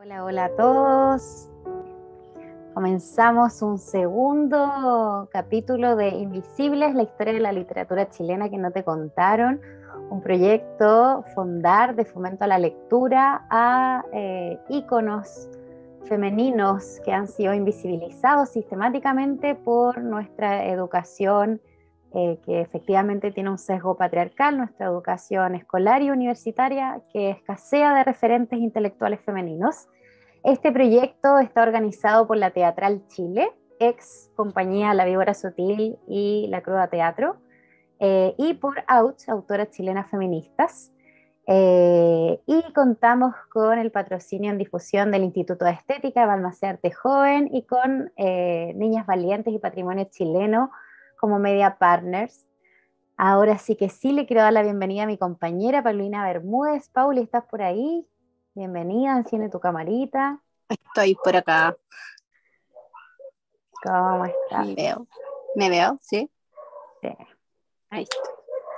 Hola, hola a todos. Comenzamos un segundo capítulo de Invisibles, la historia de la literatura chilena que no te contaron. Un proyecto fondar de fomento a la lectura a eh, íconos femeninos que han sido invisibilizados sistemáticamente por nuestra educación eh, que efectivamente tiene un sesgo patriarcal, nuestra educación escolar y universitaria, que escasea de referentes intelectuales femeninos. Este proyecto está organizado por la Teatral Chile, ex compañía La Víbora Sutil y La Cruda Teatro, eh, y por Ouch, autoras chilenas feministas. Eh, y contamos con el patrocinio en difusión del Instituto de Estética, Balmacé Joven y con Niñas Valientes y Patrimonio Chileno, como media partners. Ahora sí que sí le quiero dar la bienvenida a mi compañera Paulina Bermúdez. Pauli, ¿estás por ahí? Bienvenida, enciende tu camarita. Estoy por acá. ¿Cómo estás? Me veo. ¿Me veo? ¿Sí? Sí. Ahí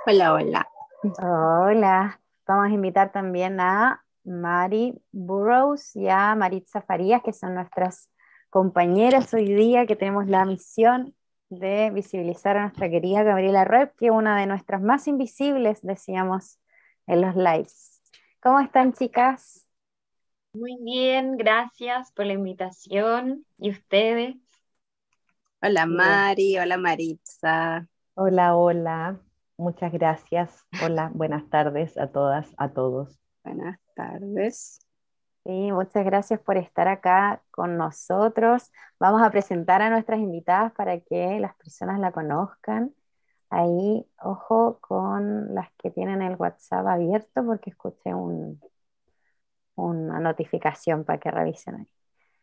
Hola, hola. Hola. Vamos a invitar también a Mari Burrows y a Maritza Farías, que son nuestras compañeras hoy día, que tenemos la misión de visibilizar a nuestra querida Gabriela Rep, que es una de nuestras más invisibles, decíamos, en los lives. ¿Cómo están, chicas? Muy bien, gracias por la invitación. ¿Y ustedes? Hola Mari, hola Maritza. Hola, hola. Muchas gracias. Hola, buenas tardes a todas, a todos. Buenas tardes. Sí, muchas gracias por estar acá con nosotros. Vamos a presentar a nuestras invitadas para que las personas la conozcan. Ahí, ojo con las que tienen el WhatsApp abierto porque escuché un, una notificación para que revisen ahí.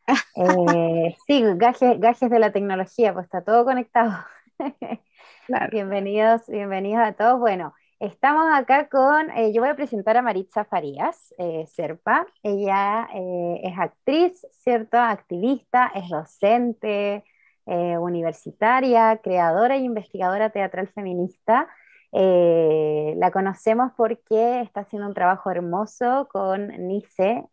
Eh, sí, gajes, de la tecnología, pues está todo conectado. Bienvenidos, bienvenidos a todos. Bueno, Estamos acá con, eh, yo voy a presentar a Maritza Farías, eh, Serpa. Ella eh, es actriz, ¿cierto? Activista, es docente, universitaria, creadora e investigadora teatral feminista. la conocemos porque está haciendo un trabajo hermoso con NICE,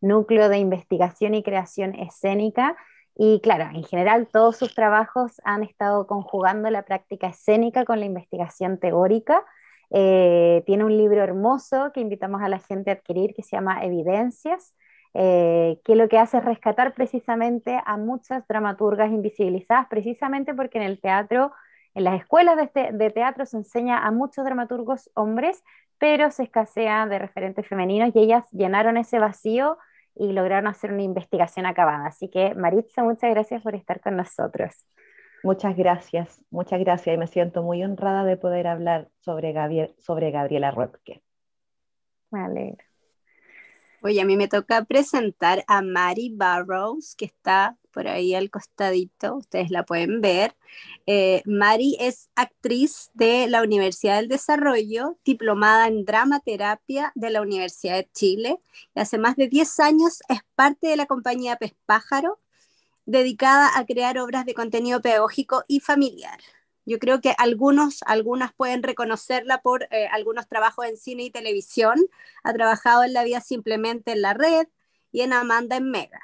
Núcleo de Investigación y Creación Escénica, y claro, en general todos sus trabajos han estado conjugando la práctica escénica con la investigación teórica. Eh, tiene un libro hermoso que invitamos a la gente a adquirir que se llama Evidencias, eh, que lo que hace es rescatar precisamente a muchas dramaturgas invisibilizadas, precisamente porque en el teatro, en las escuelas de, este, de teatro se enseña a muchos dramaturgos hombres, pero se escasea de referentes femeninos y ellas llenaron ese vacío y lograron hacer una investigación acabada. Así que Maritza, muchas gracias por estar con nosotros. Muchas gracias, muchas gracias y me siento muy honrada de poder hablar sobre, sobre Gabriela Röpke. Me alegro. Oye, a mí me toca presentar a Mari Barrows, que está por ahí al costadito, ustedes la pueden ver. Eh, Mari es actriz de la Universidad del Desarrollo, diplomada en dramaterapia de la Universidad de Chile, y hace más de 10 años es parte de la compañía Pespájaro, dedicada a crear obras de contenido pedagógico y familiar. Yo creo que algunos, algunas pueden reconocerla por eh, algunos trabajos en cine y televisión. Ha trabajado en La vía Simplemente en la Red y en Amanda en Mega.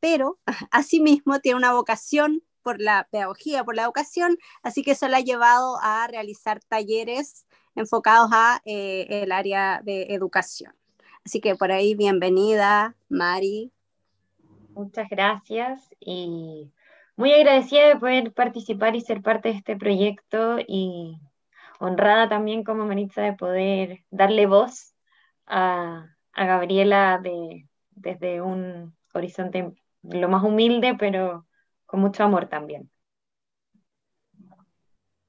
Pero asimismo tiene una vocación por la pedagogía, por la educación, así que eso la ha llevado a realizar talleres enfocados a eh, el área de educación. Así que por ahí bienvenida, Mari. Muchas gracias y muy agradecida de poder participar y ser parte de este proyecto y honrada también como Maritza de poder darle voz a, Gabriela de, desde un horizonte lo más humilde, pero con mucho amor también.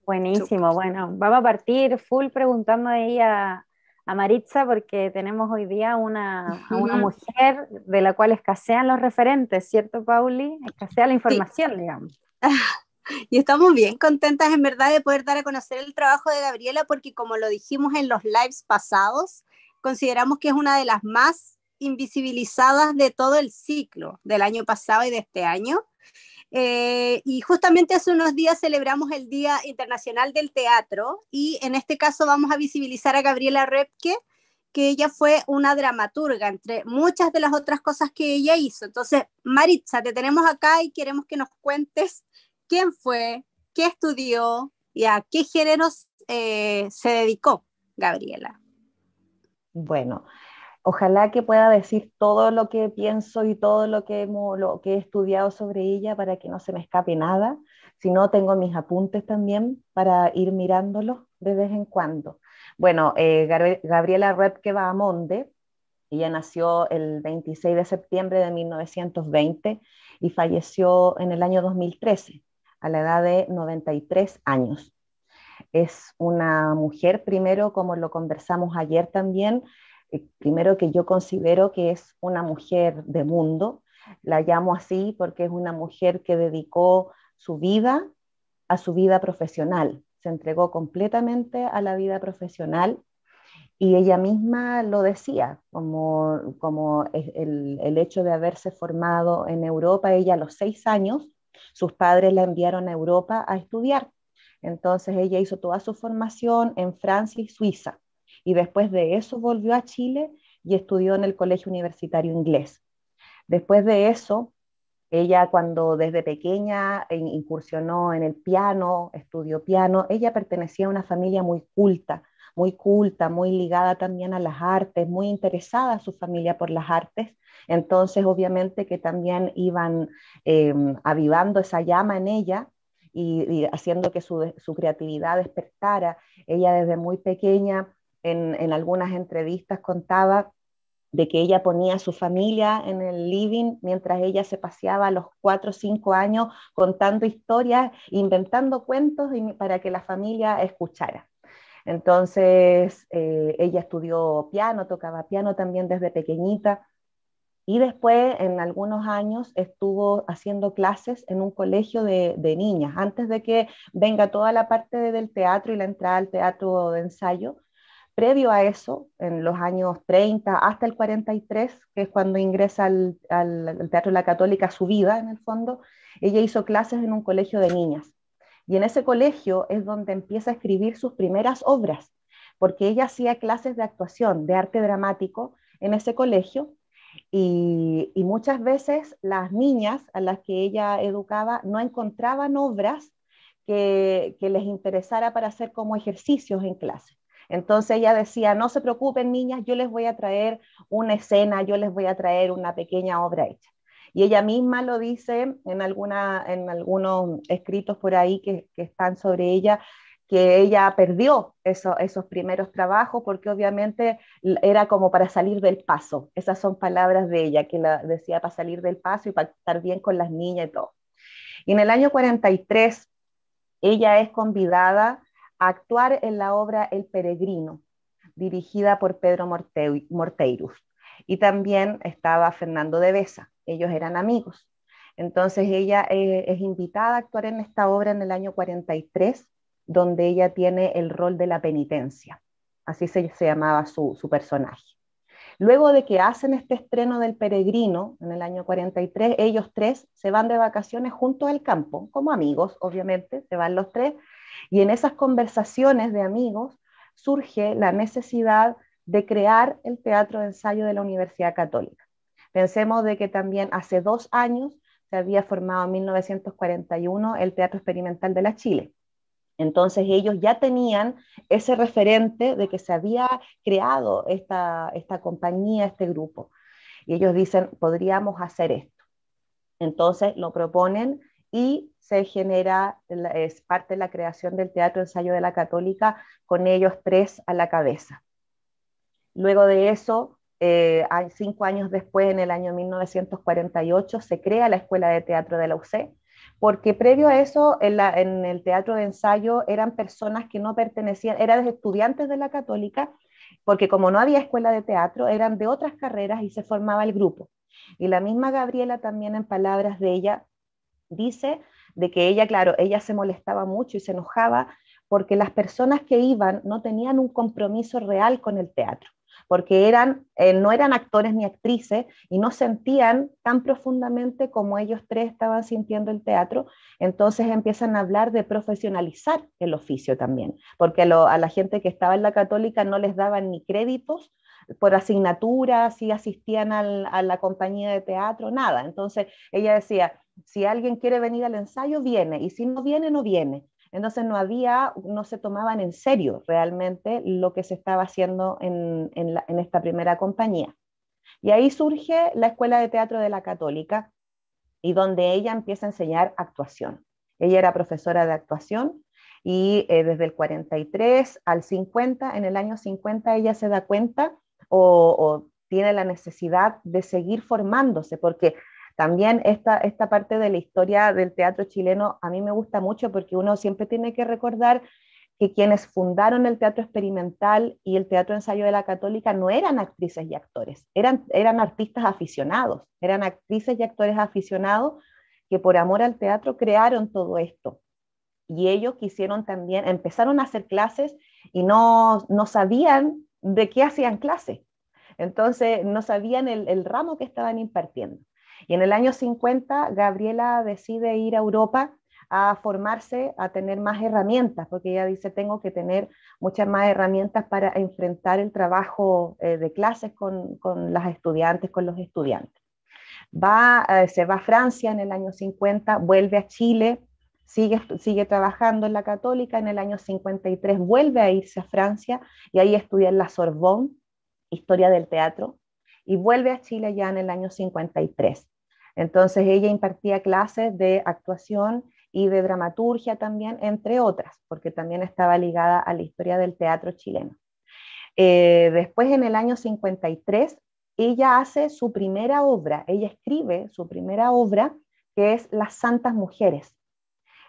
Buenísimo, bueno, vamos a partir full preguntando ahí a, a Maritza porque tenemos hoy día una, una mujer de la cual escasean los referentes, ¿cierto, Pauli? Escasea la información, digamos. Y estamos bien contentas, en verdad, de poder dar a conocer el trabajo de Gabriela porque, como lo dijimos en los lives pasados, consideramos que es una de las más invisibilizadas de todo el ciclo del año pasado y de este año. Eh, y justamente hace unos días celebramos el Día Internacional del Teatro y en este caso vamos a visibilizar a Gabriela Repke, que ella fue una dramaturga, entre muchas de las otras cosas que ella hizo. Entonces, Maritza, te tenemos acá y queremos que nos cuentes quién fue, qué estudió y a qué géneros eh, se dedicó Gabriela. Bueno, Ojalá que pueda decir todo lo que pienso y todo lo que, hemos, lo que he estudiado sobre ella para que no se me escape nada. Si no, tengo mis apuntes también para ir mirándolos de vez en cuando. Bueno, eh, Gabriela Repke Monde. ella nació el 26 de septiembre de 1920 y falleció en el año 2013 a la edad de 93 años. Es una mujer, primero, como lo conversamos ayer también, primero que yo considero que es una mujer de mundo, la llamo así porque es una mujer que dedicó su vida a su vida profesional, se entregó completamente a la vida profesional y ella misma lo decía, como, como el, el, hecho de haberse formado en Europa, ella a los seis años, sus padres la enviaron a Europa a estudiar. Entonces ella hizo toda su formación en Francia y Suiza y después de eso volvió a Chile y estudió en el Colegio Universitario Inglés. Después de eso, ella cuando desde pequeña incursionó en el piano, estudió piano, ella pertenecía a una familia muy culta, muy culta, muy ligada también a las artes, muy interesada su familia por las artes. Entonces, obviamente que también iban em, avivando esa llama en ella y, haciendo que su, su creatividad despertara. Ella desde muy pequeña en, algunas entrevistas contaba de que ella ponía a su familia en el living mientras ella se paseaba a los cuatro o cinco años contando historias, inventando cuentos para que la familia escuchara. Entonces, eh, ella estudió piano, tocaba piano también desde pequeñita y después, en algunos años, estuvo haciendo clases en un colegio de, de niñas, antes de que venga toda la parte del teatro y la entrada al teatro de ensayo Previo a eso, en los años 30 hasta el 43, que es cuando ingresa al, Teatro de la Católica su vida, en el fondo, ella hizo clases en un colegio de niñas. Y en ese colegio es donde empieza a escribir sus primeras obras, porque ella hacía clases de actuación, de arte dramático en ese colegio, y, muchas veces las niñas a las que ella educaba no encontraban obras que, que les interesara para hacer como ejercicios en clase. Entonces ella decía, no se preocupen niñas, yo les voy a traer una escena, yo les voy a traer una pequeña obra hecha. Y ella misma lo dice en, alguna, en algunos escritos por ahí que, están sobre ella, que ella perdió esos primeros trabajos porque obviamente era como para salir del paso. Esas son palabras de ella, que la decía para salir del paso y para estar bien con las niñas y todo. Y en el año 43, ella es convidada actuar en la obra El Peregrino, dirigida por Pedro Morteirus. Y también estaba Fernando de Besa, ellos eran amigos. Entonces ella eh, es invitada a actuar en esta obra en el año 43, donde ella tiene el rol de la penitencia, así se, llamaba su, su personaje. Luego de que hacen este estreno del peregrino en el año 43, ellos tres se van de vacaciones junto al campo, como amigos, obviamente, se van los tres y en esas conversaciones de amigos surge la necesidad de crear el teatro de ensayo de la Universidad Católica. Pensemos de que también hace dos años se había formado en 1941 el Teatro Experimental de la Chile. Entonces ellos ya tenían ese referente de que se había creado esta, esta compañía, este grupo. Y ellos dicen, podríamos hacer esto. Entonces lo proponen y se genera, es parte de la creación del Teatro Ensayo de la Católica con ellos tres a la cabeza. Luego de eso, eh, cinco años después, en el año 1948, se crea la Escuela de Teatro de la UC, porque previo a eso, en, en el teatro de ensayo eran personas que no pertenecían, eran estudiantes de la católica, porque como no había escuela de teatro, eran de otras carreras y se formaba el grupo. Y la misma Gabriela también, en palabras de ella, dice de que ella, claro, ella se molestaba mucho y se enojaba porque las personas que iban no tenían un compromiso real con el teatro, porque eran, eh, no eran actores ni actrices y no sentían tan profundamente como ellos tres estaban sintiendo el teatro, entonces empiezan a hablar de profesionalizar el oficio también, porque a la gente que estaba en la católica no les daban ni créditos por asignaturas, si asistían al, a la compañía de teatro, nada. Entonces ella decía, si alguien quiere venir al ensayo, viene, y si no viene, no viene. Entonces no había, no se tomaban en serio realmente lo que se estaba haciendo en, en, la, en esta primera compañía. Y ahí surge la Escuela de Teatro de la Católica y donde ella empieza a enseñar actuación. Ella era profesora de actuación y eh, desde el 43 al 50, en el año 50 ella se da cuenta o, tiene la necesidad de seguir formándose, porque también esta, esta parte de la historia del teatro chileno a mí me gusta mucho porque uno siempre tiene que recordar que quienes fundaron el teatro experimental y el teatro ensayo de la católica no eran actrices y actores, eran, eran artistas aficionados, eran actrices y actores aficionados que por amor al teatro crearon todo esto. Y ellos quisieron también, empezaron a hacer clases y no, no sabían de qué hacían clases? Entonces no sabían el, ramo que estaban impartiendo. Y en el año 50, Gabriela decide ir a Europa a formarse, a tener más herramientas, porque ella dice, tengo que tener muchas más herramientas para enfrentar el trabajo eh, de clases con, las estudiantes, con los estudiantes. Va, eh, se va a Francia en el año 50, vuelve a Chile, Sigue, trabajando en la católica, en el año 53 vuelve a irse a Francia y ahí estudia en la Sorbonne, historia del teatro, y vuelve a Chile ya en el año 53. Entonces ella impartía clases de actuación y de dramaturgia también, entre otras, porque también estaba ligada a la historia del teatro chileno. Eh, después, en el año 53, ella hace su primera obra, ella escribe su primera obra, que es Las Santas Mujeres,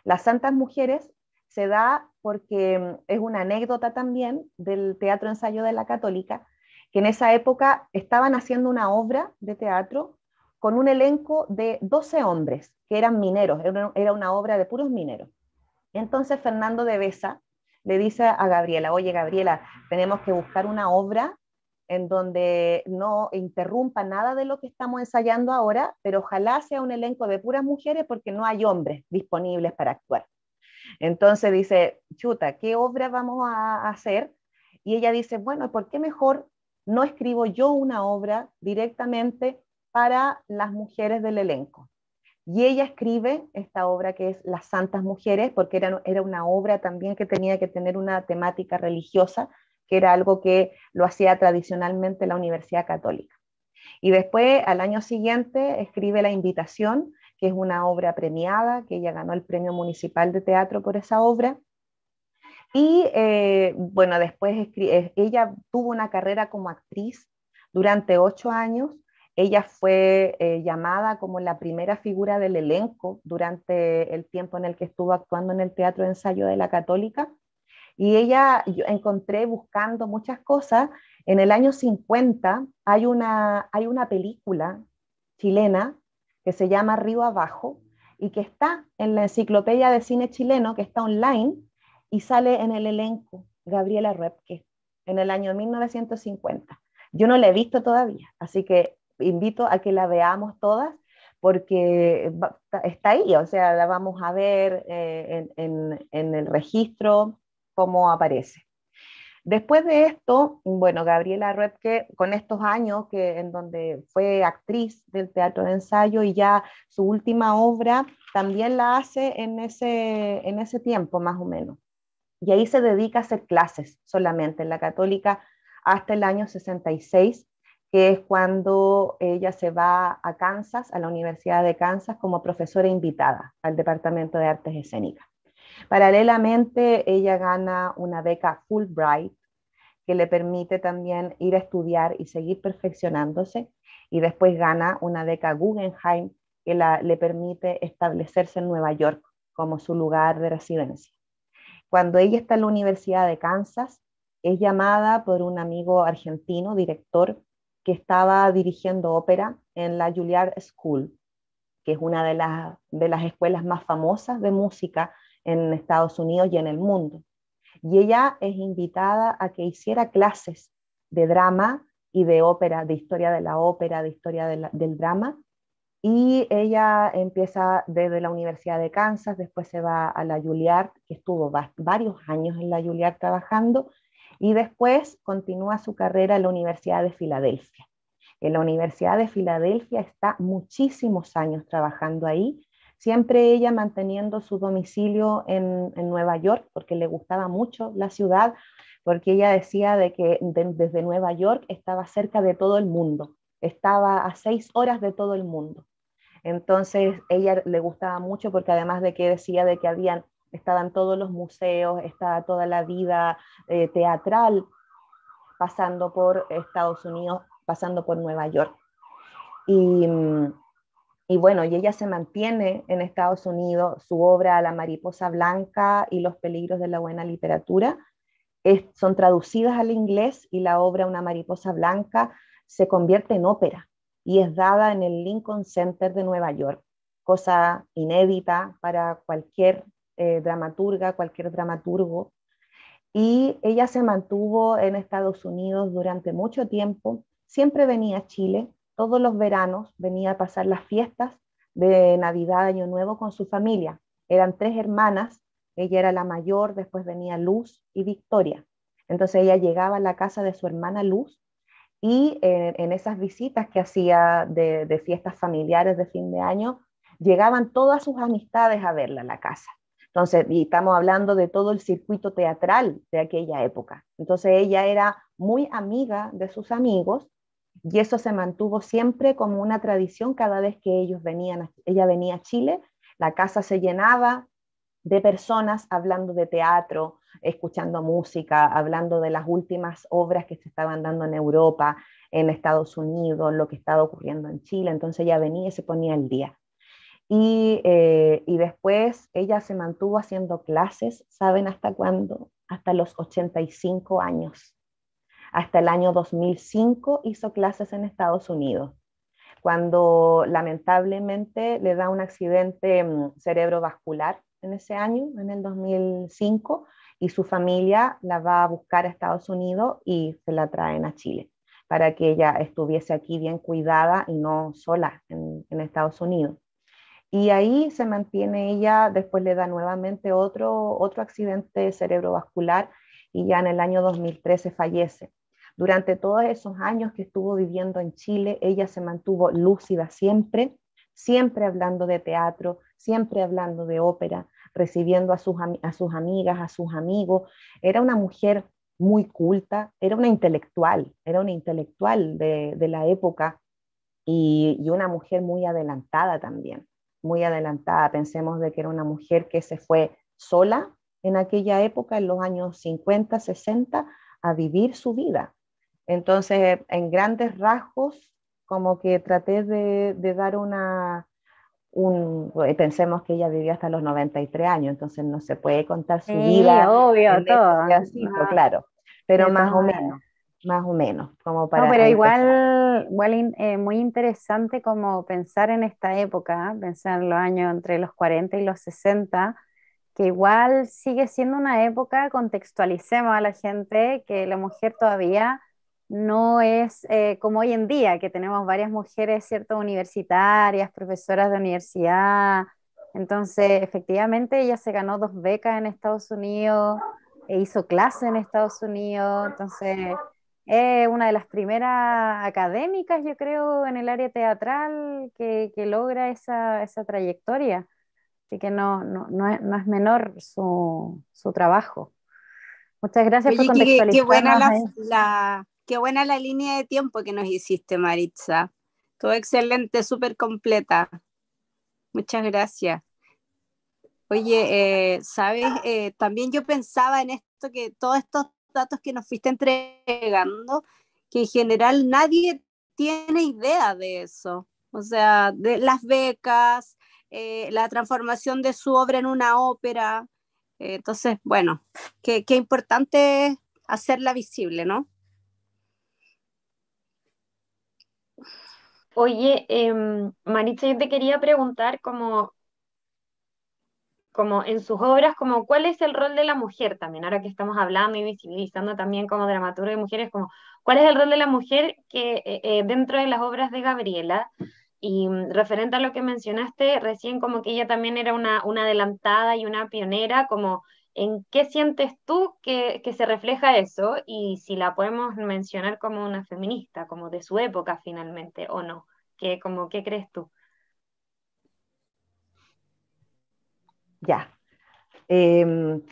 las Santas Mujeres se da porque mm, es una anécdota también del Teatro Ensayo de la Católica, que en esa época estaban haciendo una obra de teatro con un elenco de 12 hombres que eran mineros, era una obra de puros mineros. Entonces Fernando de Besa le dice a Gabriela, oye Gabriela, tenemos que buscar una obra en donde no interrumpa nada de lo que estamos ensayando ahora, pero ojalá sea un elenco de puras mujeres porque no hay hombres disponibles para actuar. Entonces dice, chuta, ¿qué obra vamos a hacer? Y ella dice, bueno, ¿por qué mejor no escribo yo una obra directamente para las mujeres del elenco? Y ella escribe esta obra que es Las Santas Mujeres, porque era, era una obra también que tenía que tener una temática religiosa, que era algo que lo hacía tradicionalmente la Universidad Católica. Y después, al año siguiente, escribe La Invitación, que es una obra premiada, que ella ganó el Premio Municipal de Teatro por esa obra. Y eh, bueno, después eh, ella tuvo una carrera como actriz durante ocho años. Ella fue eh, llamada como la primera figura del elenco durante el tiempo en el que estuvo actuando en el Teatro de Ensayo de la Católica y ella, yo encontré buscando muchas cosas, en el año 50 hay una, hay una película chilena que se llama Río Abajo y que está en la enciclopedia de cine chileno, que está online, y sale en el elenco Gabriela Repke en el año 1950. Yo no la he visto todavía, así que invito a que la veamos todas porque está ahí, o sea, la vamos a ver eh, en, el registro como aparece. Después de esto, bueno, Gabriela Ruetke, con estos años que, en donde fue actriz del teatro de ensayo y ya su última obra también la hace en ese, en ese tiempo más o menos. Y ahí se dedica a hacer clases solamente en la católica hasta el año 66, que es cuando ella se va a Kansas, a la Universidad de Kansas, como profesora invitada al Departamento de Artes Escénicas. Paralelamente, ella gana una beca Fulbright que le permite también ir a estudiar y seguir perfeccionándose. Y después gana una beca Guggenheim que le permite establecerse en Nueva York como su lugar de residencia. Cuando ella está en la Universidad de Kansas, es llamada por un amigo argentino, director, que estaba dirigiendo ópera en la Juilliard School, que es una de de las escuelas más famosas de música en Estados Unidos y en el mundo. Y ella es invitada a que hiciera clases de drama y de ópera, de historia de la ópera, de historia del drama. Y ella empieza desde la Universidad de Kansas, después se va a la Juilliard, que estuvo varios años en la Juilliard trabajando, y después continúa su carrera en la Universidad de Filadelfia. En la Universidad de Filadelfia está muchísimos años trabajando ahí siempre ella manteniendo su domicilio en, Nueva York, porque le gustaba mucho la ciudad, porque ella decía de que desde Nueva York estaba cerca de todo el mundo, estaba a seis horas de todo el mundo. Entonces ella le gustaba mucho porque además de que decía de que habían, estaban todos los museos, estaba toda la vida eh, teatral pasando por Estados Unidos, pasando por Nueva York. Y, mm, y bueno, y ella se mantiene en Estados Unidos, su obra La mariposa blanca y Los peligros de la buena literatura son traducidas al inglés y la obra Una mariposa blanca se convierte en ópera y es dada en el Lincoln Center de Nueva York, cosa inédita para cualquier eh, dramaturga, cualquier dramaturgo. Y ella se mantuvo en Estados Unidos durante mucho tiempo, siempre venía a Chile, todos los veranos venía a pasar las fiestas de Navidad, Año Nuevo con su familia. Eran tres hermanas, ella era la mayor, después venía Luz y Victoria. Entonces ella llegaba a la casa de su hermana Luz y eh, en, esas visitas que hacía de, fiestas familiares de fin de año, llegaban todas sus amistades a verla a la casa. Entonces, estamos hablando de todo el circuito teatral de aquella época. Entonces ella era muy amiga de sus amigos y eso se mantuvo siempre como una tradición cada vez que ellos venían, ella venía a Chile, la casa se llenaba de personas hablando de teatro, escuchando música, hablando de las últimas obras que se estaban dando en Europa, en Estados Unidos, lo que estaba ocurriendo en Chile. Entonces ella venía y se ponía el día. Y, eh, y, después ella se mantuvo haciendo clases, ¿saben hasta cuándo? Hasta los 85 años. Hasta el año 2005 hizo clases en Estados Unidos, cuando lamentablemente le da un accidente mm, cerebrovascular en ese año, en el 2005, y su familia la va a buscar a Estados Unidos y se la traen a Chile para que ella estuviese aquí bien cuidada y no sola en, Estados Unidos. Y ahí se mantiene ella, después le da nuevamente otro, otro accidente cerebrovascular y ya en el año 2013 fallece. Durante todos esos años que estuvo viviendo en Chile, ella se mantuvo lúcida siempre, siempre hablando de teatro, siempre hablando de ópera, recibiendo a sus, a sus amigas, a sus amigos. Era una mujer muy culta, era una intelectual, era una intelectual de, la época y, y, una mujer muy adelantada también, muy adelantada. Pensemos de que era una mujer que se fue sola en aquella época, en los años 50, 60, a vivir su vida. Entonces, en grandes rasgos, como que traté de, dar una, eh, pensemos que ella vivía hasta los 93 años, entonces no se puede contar su sí, vida. Obvio, este todo. claro, pero más o menos, más o menos, como para... No, pero igual, igual eh, muy interesante como pensar en esta época, ¿eh? pensar en los años entre los 40 y los 60, que igual sigue siendo una época, contextualicemos a la gente, que la mujer todavía no es eh, como hoy en día, que tenemos varias mujeres, ¿cierto?, universitarias, profesoras de universidad. Entonces, efectivamente, ella se ganó dos becas en Estados Unidos, e hizo clase en Estados Unidos, entonces es una de las primeras académicas, yo creo, en el área teatral que, logra esa, trayectoria. Así que no, es, menor su, trabajo. Muchas gracias por Qué, qué buena la, qué buena la línea de tiempo que nos hiciste, Maritza. Todo excelente, súper completa. Muchas gracias. Oye, eh, sabes, eh, también yo pensaba en esto, que todos estos datos que nos fuiste entregando, que en general nadie tiene idea de eso. O sea, de las becas, eh, la transformación de su obra en una ópera. entonces, bueno, qué importante hacerla visible, ¿no? Oye, eh, Maritza, yo te quería preguntar como, como en sus obras, como cuál es el rol de la mujer también, ahora que estamos hablando y visibilizando también como dramaturgo de mujeres, como cuál es el rol de la mujer que eh, eh, dentro de las obras de Gabriela. Y mm, referente a lo que mencionaste recién, como que ella también era una, una adelantada y una pionera, como ¿En qué sientes tú que, se refleja eso y si la podemos mencionar como una feminista, como de su época finalmente, o no? ¿Qué, como, ¿qué crees tú? Ya. Em,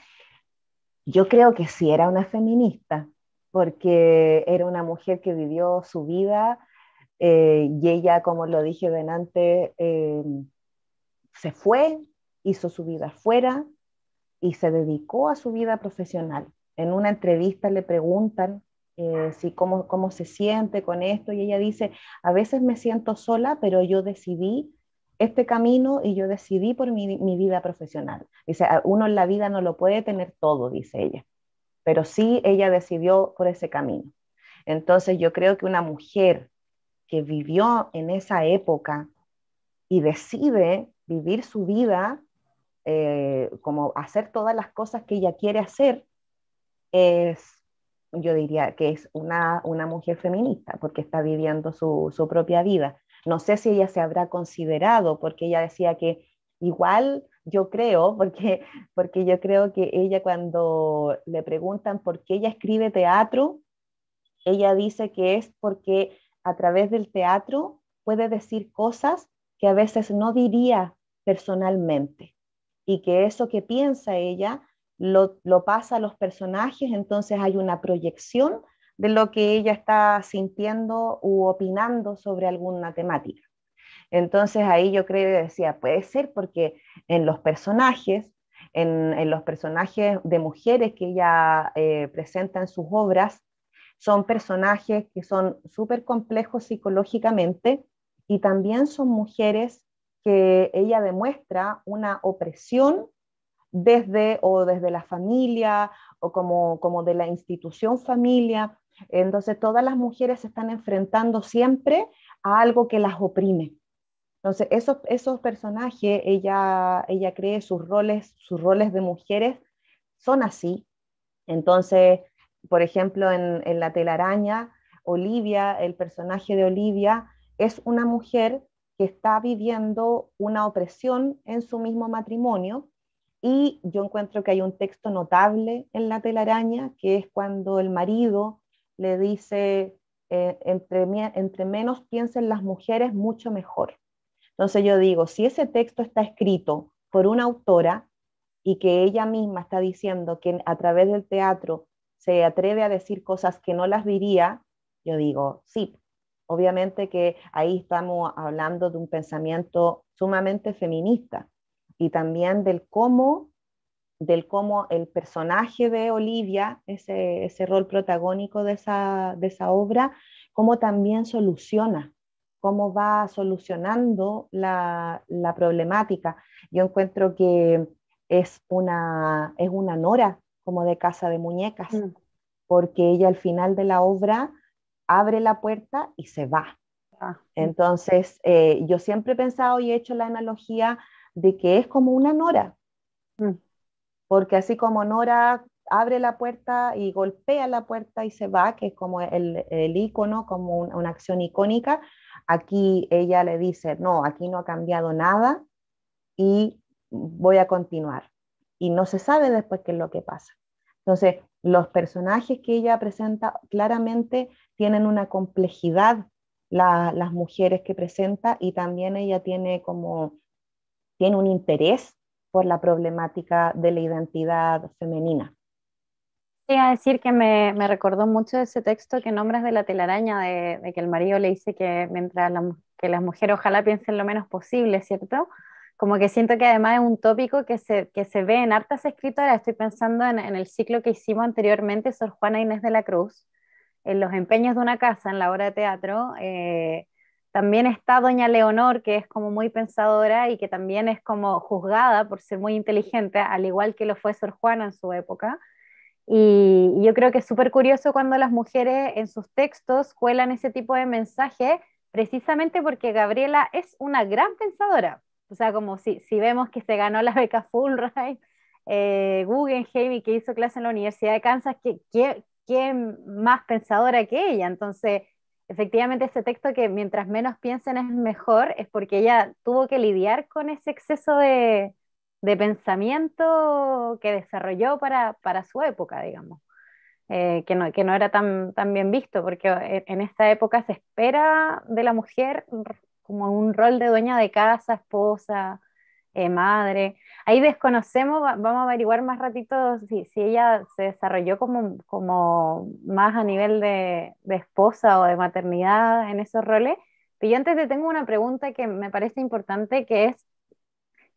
yo creo que sí era una feminista, porque era una mujer que vivió su vida eh, y ella, como lo dije delante, em, se fue, hizo su vida afuera, y se dedicó a su vida profesional. En una entrevista le preguntan eh, si cómo, cómo se siente con esto y ella dice, a veces me siento sola, pero yo decidí este camino y yo decidí por mi, mi, vida profesional. Dice, ah, uno en la vida no lo puede tener todo, dice ella, pero sí ella decidió por ese camino. Entonces yo creo que una mujer que vivió en esa época y decide vivir su vida eh, como hacer todas las cosas que ella quiere hacer, es, yo diría que es una, mujer feminista, porque está viviendo su, su propia vida. No sé si ella se habrá considerado, porque ella decía que igual yo creo, porque, porque yo creo que ella cuando le preguntan por qué ella escribe teatro, ella dice que es porque a través del teatro puede decir cosas que a veces no diría personalmente y que eso que piensa ella lo, pasa a los personajes, entonces hay una proyección de lo que ella está sintiendo u opinando sobre alguna temática. Entonces ahí yo creo que decía, puede ser porque en los personajes, en, los personajes de mujeres que ella eh, presenta en sus obras, son personajes que son súper complejos psicológicamente y también son mujeres que ella demuestra una opresión desde o desde la familia o como, como de la institución familia. Entonces todas las mujeres se están enfrentando siempre a algo que las oprime. Entonces esos, esos personajes, ella, ella cree sus roles, sus roles de mujeres son así. Entonces, por ejemplo, en, en La telaraña, Olivia, el personaje de Olivia, es una mujer que está viviendo una opresión en su mismo matrimonio. Y yo encuentro que hay un texto notable en la telaraña, que es cuando el marido le dice, eh, entre, entre menos piensen las mujeres, mucho mejor. Entonces yo digo, si ese texto está escrito por una autora y que ella misma está diciendo que a través del teatro se atreve a decir cosas que no las diría, yo digo, sí, Obviamente que ahí estamos hablando de un pensamiento sumamente feminista y también del cómo, del cómo el personaje de Olivia, ese, rol protagónico de esa, obra, cómo también soluciona cómo va solucionando la, problemática. Yo encuentro que es una, es una Nora como de casa de muñecas, mm. porque ella al final de la obra abre la puerta y se va. Ah. Entonces, eh, yo siempre he pensado y he hecho la analogía de que es como una Nora, mm. porque así como Nora abre la puerta y golpea la puerta y se va, que es como el, icono, como una acción icónica, aquí ella le dice, no, aquí no ha cambiado nada y voy a continuar. Y no se sabe después qué es lo que pasa. Entonces, los personajes que ella presenta claramente tienen una complejidad las mujeres que presenta y también ella tiene como tiene un interés por la problemática de la identidad femenina. Quería decir que me, me, recordó mucho ese texto que nombras de la telaraña, de, que el marido le dice que mientras que las mujeres ojalá piensen lo menos posible, ¿cierto? como que siento que además es un tópico que se, que se ve en hartas escritoras. Estoy pensando en, en, el ciclo que hicimos anteriormente, Sor Juana Inés de la Cruz, en Los empeños de una casa, en la obra de teatro. Eh, también está Doña Leonor, que es como muy pensadora y que también es como juzgada por ser muy inteligente, al igual que lo fue Sor Juana en su época. Y, y yo creo que es súper curioso cuando las mujeres en sus textos cuelan ese tipo de mensaje, precisamente porque Gabriela es una gran pensadora o sea, como si, vemos que se ganó la beca Fulbright, eh, Guggenheim y que hizo clase en la Universidad de Kansas, ¿qué, más pensadora que ella? Entonces, efectivamente, ese texto que mientras menos piensen es mejor, es porque ella tuvo que lidiar con ese exceso de, pensamiento que desarrolló para, para su época, digamos. Eh, que, no, que no era tan, tan bien visto, porque en esta época se espera de la mujer como un rol de dueña de casa, esposa, eh, madre. Ahí desconocemos, vamos a averiguar más ratito si, si ella se desarrolló como, más a nivel de, esposa o de maternidad en esos roles. Pero yo antes te tengo una pregunta que me parece importante, que es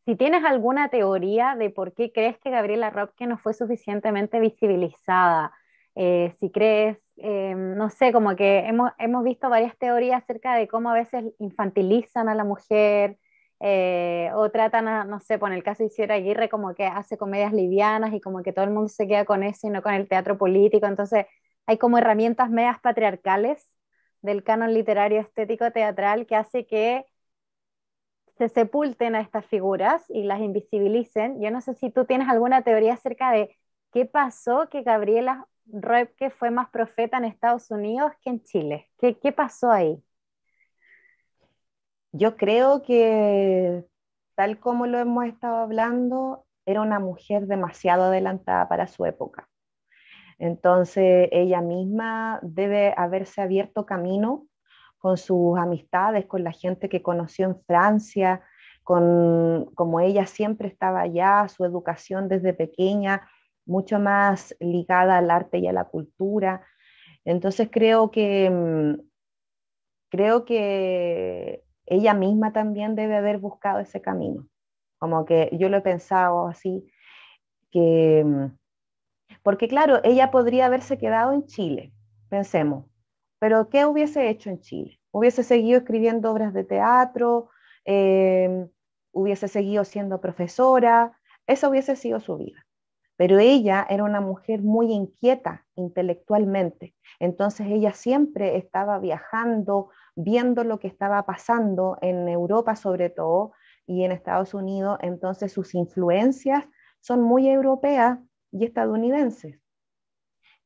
si tienes alguna teoría de por qué crees que Gabriela Roque no fue suficientemente visibilizada eh, si crees, eh, no sé, como que hemos, visto varias teorías acerca de cómo a veces infantilizan a la mujer eh, o tratan a, no sé, por el caso de Aguirre, como que hace comedias livianas y como que todo el mundo se queda con eso y no con el teatro político. Entonces hay como herramientas medias patriarcales del canon literario estético teatral que hace que se sepulten a estas figuras y las invisibilicen. Yo no sé si tú tienes alguna teoría acerca de qué pasó que Gabriela que fue más profeta en Estados Unidos que en Chile. ¿Qué, qué pasó ahí? Yo creo que, tal como lo hemos estado hablando, era una mujer demasiado adelantada para su época. Entonces, ella misma debe haberse abierto camino con sus amistades, con la gente que conoció en Francia, con, como ella siempre estaba allá, su educación desde pequeña, mucho más ligada al arte y a la cultura. Entonces creo que, mm, creo que ella misma también debe haber buscado ese camino. Como que yo lo he pensado así, que, mm, porque claro, ella podría haberse quedado en Chile, pensemos, pero ¿qué hubiese hecho en Chile? Hubiese seguido escribiendo obras de teatro, eh, hubiese seguido siendo profesora, esa hubiese sido su vida pero ella era una mujer muy inquieta intelectualmente. Entonces ella siempre estaba viajando, viendo lo que estaba pasando en Europa sobre todo y en Estados Unidos. Entonces sus influencias son muy europeas y estadounidenses.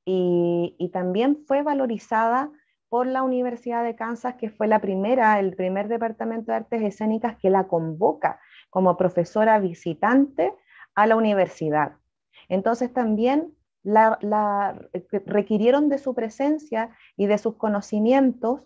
Y, también fue valorizada por la Universidad de Kansas, que fue la primera, el primer departamento de artes escénicas que la convoca como profesora visitante a la universidad. Entonces también la, eh, requirieron de su presencia y de sus conocimientos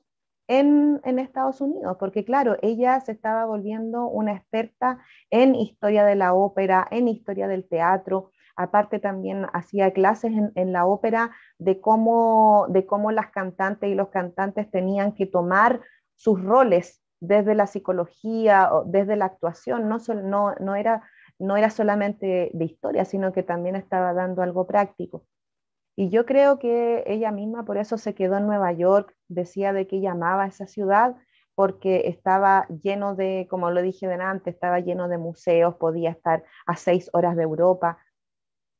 en, Estados Unidos, porque claro, ella se estaba volviendo una experta en historia de la ópera, en historia del teatro. Aparte también hacía clases en, la ópera de cómo, de cómo las cantantes y los cantantes tenían que tomar sus roles desde la psicología, o desde la actuación, no, no, no era no era solamente de historia, sino que también estaba dando algo práctico. Y yo creo que ella misma por eso se quedó en Nueva York, decía de que llamaba amaba esa ciudad porque estaba lleno de, como lo dije delante, estaba lleno de museos, podía estar a seis horas de Europa.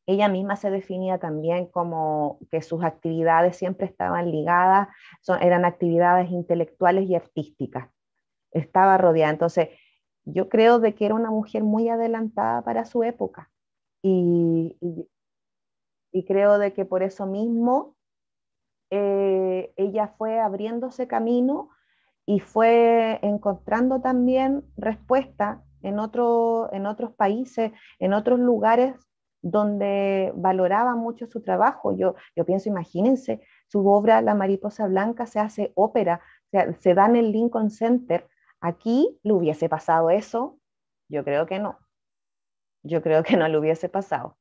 Ella misma se definía también como que sus actividades siempre estaban ligadas, eran actividades intelectuales y artísticas. Estaba rodeada. Entonces, yo creo de que era una mujer muy adelantada para su época y, creo de que por eso mismo eh, ella fue abriéndose camino y fue encontrando también respuesta en, otro, en otros países, en otros lugares donde valoraba mucho su trabajo. Yo, yo pienso, imagínense, su obra La Mariposa Blanca se hace ópera, se, se da en el Lincoln Center, ¿Aquí le hubiese pasado eso? Yo creo que no. Yo creo que no le hubiese pasado.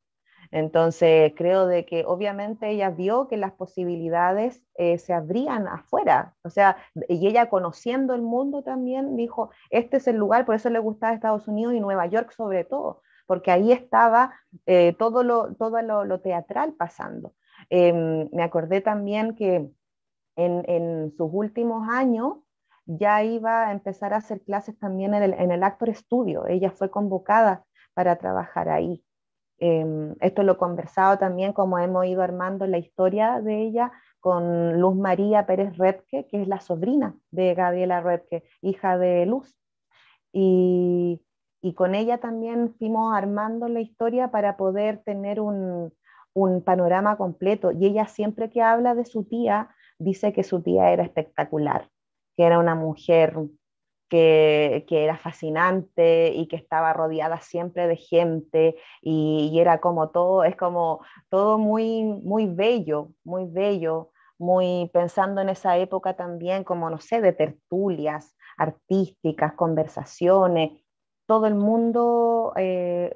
Entonces, creo de que obviamente ella vio que las posibilidades eh, se abrían afuera, o sea, y ella conociendo el mundo también dijo, este es el lugar, por eso le gustaba Estados Unidos y Nueva York sobre todo, porque ahí estaba eh, todo, lo, todo lo, teatral pasando. Em, me acordé también que en, en sus últimos años, ya iba a empezar a hacer clases también en el, Actor Studio. Ella fue convocada para trabajar ahí. Em, esto lo he conversado también, como hemos ido armando la historia de ella, con Luz María Pérez Repke, que es la sobrina de Gabriela Repke, hija de Luz. Y, con ella también fuimos armando la historia para poder tener un panorama completo. Y ella siempre que habla de su tía, dice que su tía era espectacular era una mujer que, era fascinante y que estaba rodeada siempre de gente y, era como todo, es como todo muy, muy bello, muy bello, muy pensando en esa época también como, no sé, de tertulias artísticas, conversaciones, todo el mundo, eh,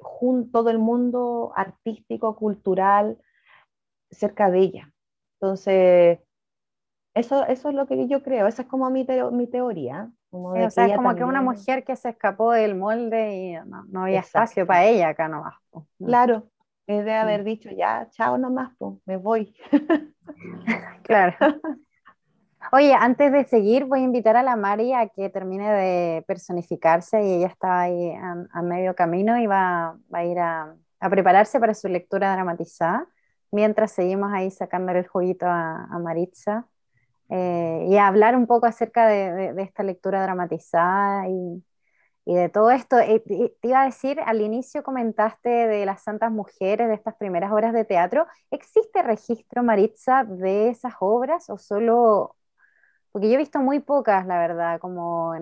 todo el mundo artístico, cultural, cerca de ella. Entonces, eso, es lo que yo creo, esa es como mi, mi teoría. Como o sea, es como que una mujer que se escapó del molde y no, había espacio para ella acá nomás. más Claro, es de haber dicho ya, chao nomás, me voy. claro. Oye, antes de seguir, voy a invitar a la Mari a que termine de personificarse y ella está ahí a, medio camino y va, a ir a, prepararse para su lectura dramatizada, mientras seguimos ahí sacándole el juguito a Maritza eh, y hablar un poco acerca de, esta lectura dramatizada y, de todo esto. Eh, te iba a decir, al inicio comentaste de las santas mujeres, de estas primeras obras de teatro. ¿Existe registro, Maritza, de esas obras o solo... Porque yo he visto muy pocas, la verdad, como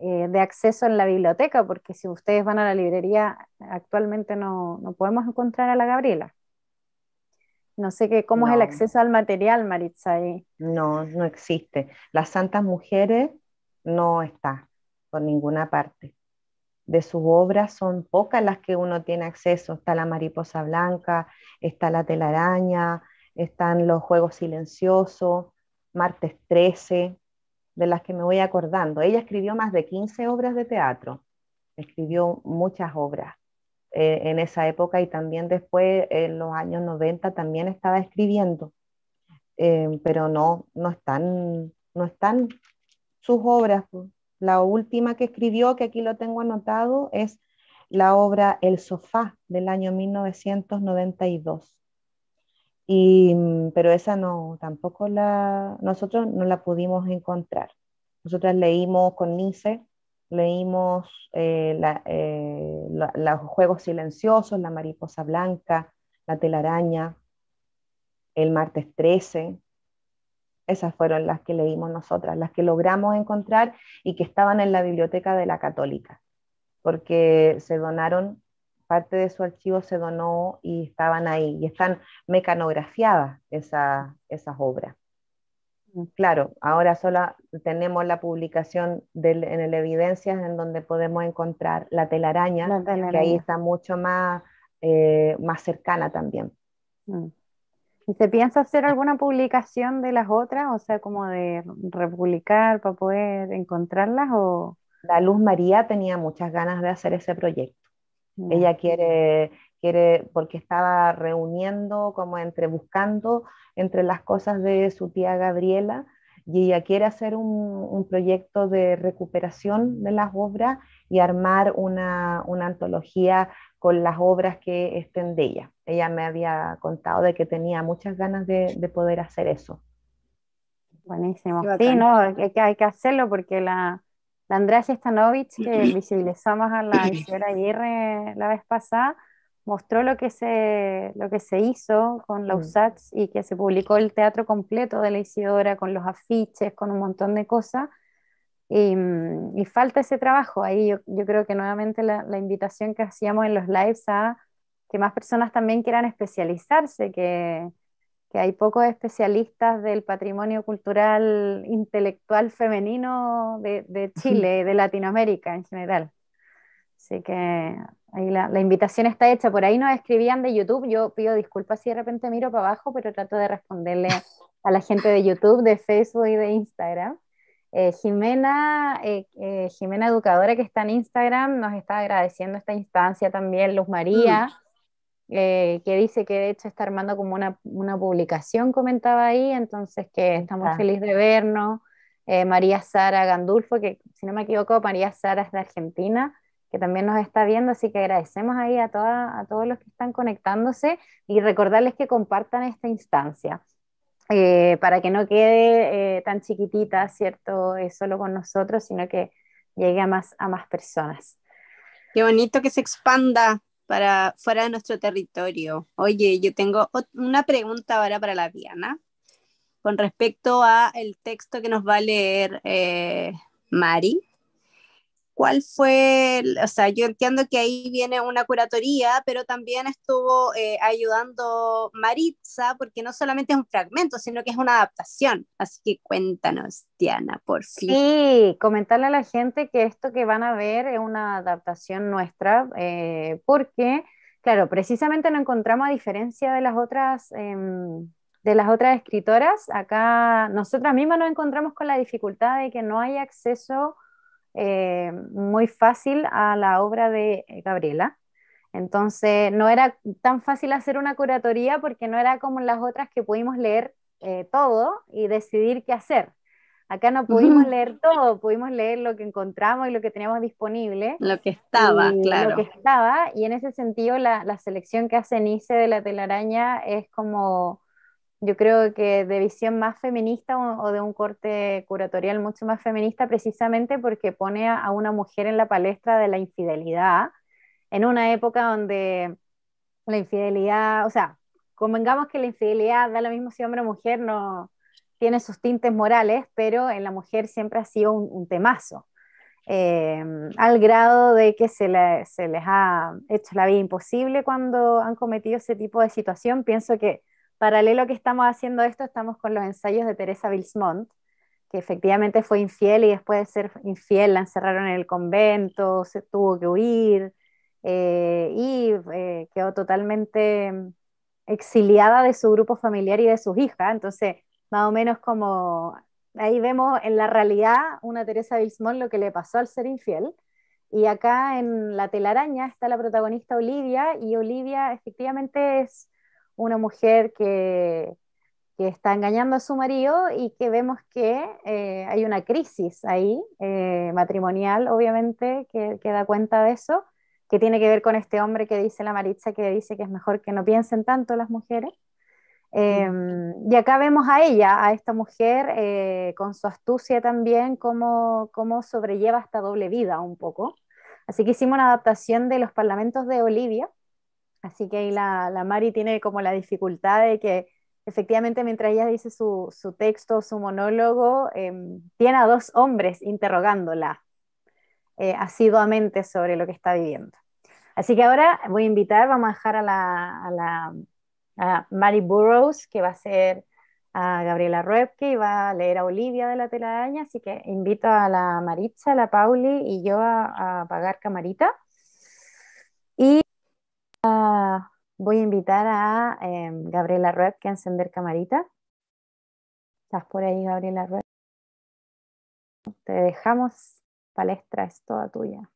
eh, de acceso en la biblioteca, porque si ustedes van a la librería, actualmente no podemos encontrar a la Gabriela. No sé qué, cómo es el acceso al material, Maritza. No, no existe. Las santas mujeres no está por ninguna parte. De sus obras son pocas las que uno tiene acceso. Está la mariposa blanca, está la telaraña, están los juegos silenciosos, martes 13, de las que me voy acordando. Ella escribió más de 15 obras de teatro, escribió muchas obras eh, en esa época y también después, en los años 90, también estaba escribiendo, eh, pero no, no están, no están sus obras. Pues. La última que escribió, que aquí lo tengo anotado, es la obra El sofá del año 1992. Y, mm, pero esa no, tampoco la, nosotros no la pudimos encontrar. Nosotras leímos con Nice leímos eh, eh, Los Juegos Silenciosos, La Mariposa Blanca, La Telaraña, El Martes 13. Esas fueron las que leímos nosotras, las que logramos encontrar y que estaban en la biblioteca de la católica, porque se donaron, parte de su archivo se donó y estaban ahí, y están mecanografiadas esas obras. Mm, claro, ahora solo tenemos la publicación en el Evidencias en donde podemos encontrar la telaraña, que ahí está mucho más, eh, más cercana también. Mm. ¿Y se piensa hacer alguna publicación de las otras? O sea, como de republicar para poder encontrarlas o... La Luz María tenía muchas ganas de hacer ese proyecto. Ella quiere quiere, porque estaba reuniendo, como entre buscando entre las cosas de su tía Gabriela, y ella quiere hacer un, proyecto de recuperación de las obras y armar una, una, antología con las obras que estén de ella. Ella me había contado de que tenía muchas ganas de, poder hacer eso. Buenísimo. Sí, no, hay que, hacerlo porque la, la Andrea que visibilizamos a la señora Aguirre la vez pasada, mostró lo que se, lo que se hizo con la USATS mm. y que se publicó el teatro completo de la Isidora con los afiches, con un montón de cosas. Mm, y, falta ese trabajo. Ahí yo, yo creo que nuevamente la, la, invitación que hacíamos en los lives a que más personas también quieran especializarse, que, que hay pocos especialistas del patrimonio cultural intelectual femenino de, de Chile, de Latinoamérica en general. Así que ahí la, invitación está hecha. Por ahí nos escribían de YouTube. Yo pido disculpas si de repente miro para abajo, pero trato de responderle a la gente de YouTube, de Facebook y de Instagram. Eh, Jimena, eh, eh, Jimena Educadora, que está en Instagram, nos está agradeciendo esta instancia también. Luz María, mm. que dice que de hecho está armando como una, publicación, comentaba ahí, entonces que estamos ah. felices de vernos. María Sara Gandulfo, que si no me equivoco, María Sara es de Argentina que también nos está viendo, así que agradecemos ahí a, toda, a todos los que están conectándose y recordarles que compartan esta instancia. Eh, para que no quede eh, tan chiquitita, ¿cierto? Eh, solo con nosotros, sino que llegue a más, a más personas. Qué bonito que se expanda para fuera de nuestro territorio. Oye, yo tengo una pregunta ahora para la Diana con respecto a el texto que nos va a leer Mari cuál fue, o sea, yo entiendo que ahí viene una curatoría, pero también estuvo eh, ayudando Maritza, porque no solamente es un fragmento, sino que es una adaptación. Así que cuéntanos, Diana, por fin. Sí, comentarle a la gente que esto que van a ver es una adaptación nuestra, eh, porque, claro, precisamente nos encontramos a diferencia de las otras... Em, de las otras escritoras, acá nosotras mismas nos encontramos con la dificultad de que no hay acceso eh, muy fácil a la obra de eh, Gabriela. Entonces, no era tan fácil hacer una curatoría porque no era como las otras que pudimos leer eh, todo y decidir qué hacer. Acá no pudimos leer todo, pudimos leer lo que encontramos y lo que teníamos disponible. Lo que estaba, claro. Lo que estaba, y en ese sentido la, la selección que hace Nice de la telaraña es como yo creo que de visión más feminista o, de un corte curatorial mucho más feminista, precisamente porque pone a, una mujer en la palestra de la infidelidad, en una época donde la infidelidad, o sea, convengamos que la infidelidad da lo mismo si hombre o mujer, no tiene sus tintes morales, pero en la mujer siempre ha sido un, temazo. Em, al grado de que se, se les ha hecho la vida imposible cuando han cometido ese tipo de situación, pienso que paralelo que estamos haciendo esto, estamos con los ensayos de Teresa Bilsmont, que efectivamente fue infiel y después de ser infiel la encerraron en el convento, se tuvo que huir eh, y eh, quedó totalmente mm, exiliada de su grupo familiar y de sus hijas. Entonces, más o menos como ahí vemos en la realidad una Teresa Bilsmont lo que le pasó al ser infiel. Y acá en La telaraña está la protagonista Olivia y Olivia efectivamente es una mujer que, está engañando a su marido y que vemos que eh, hay una crisis ahí, eh, matrimonial, obviamente, que, da cuenta de eso, que tiene que ver con este hombre que dice la Maritza, que dice que es mejor que no piensen tanto las mujeres. Em, y acá vemos a ella, a esta mujer, eh, con su astucia también, cómo, cómo sobrelleva esta doble vida un poco. Así que hicimos una adaptación de Los Parlamentos de Olivia, Así que ahí la, la Mari tiene como la dificultad de que efectivamente mientras ella dice su, su texto, su monólogo, em, tiene a dos hombres interrogándola eh, asiduamente sobre lo que está viviendo. Así que ahora voy a invitar, vamos a dejar a la, a Burroughs, que va a ser a Gabriela Ruebke y va a leer a Olivia de la telaraña, así que invito a la Maritza, a la Pauli y yo a, a apagar camarita Ah, voy a invitar a em, Gabriela Rued que encender camarita. ¿Estás por ahí, Gabriela Rued? Te dejamos, palestra es toda tuya.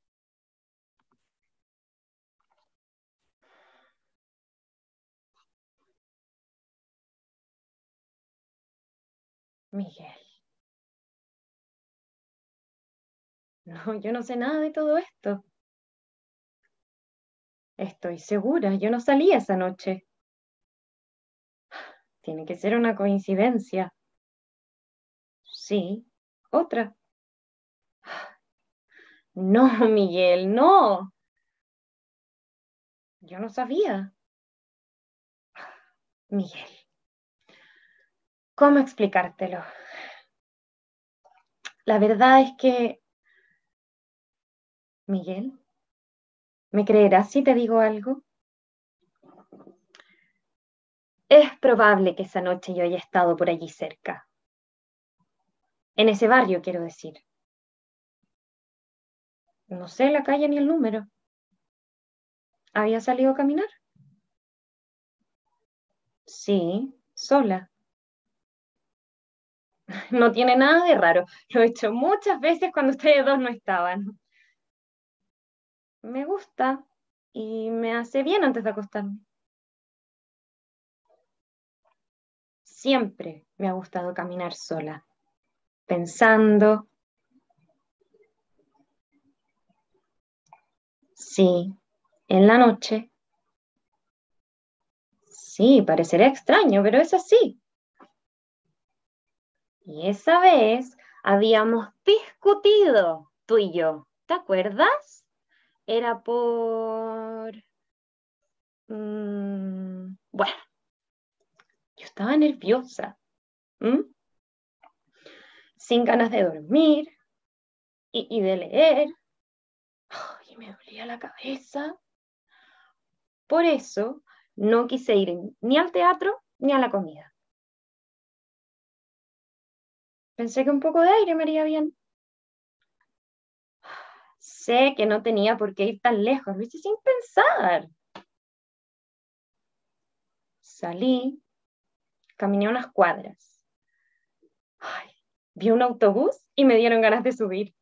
Miguel. No, yo no sé nada de todo esto. Estoy segura, yo no salí esa noche. Tiene que ser una coincidencia. Sí, otra. No, Miguel, no. Yo no sabía. Miguel, ¿cómo explicártelo? La verdad es que... Miguel, ¿Me creerás si te digo algo? Es probable que esa noche yo haya estado por allí cerca. En ese barrio, quiero decir. No sé la calle ni el número. ¿Había salido a caminar? Sí, sola. No tiene nada de raro. Lo he hecho muchas veces cuando ustedes dos no estaban me gusta y me hace bien antes de acostarme. Siempre me ha gustado caminar sola, pensando. Sí, en la noche. Sí, parecerá extraño, pero es así. Y esa vez habíamos discutido, tú y yo, ¿te acuerdas? era por... Mm, bueno, yo estaba nerviosa, sin ganas de dormir y, de leer, y me dolía la cabeza. Por eso no quise ir ni al teatro ni a la comida. Pensé que un poco de aire me haría bien que no tenía por qué ir tan lejos, lo sin pensar. Salí, caminé unas cuadras. vi un autobús y me dieron ganas de subir.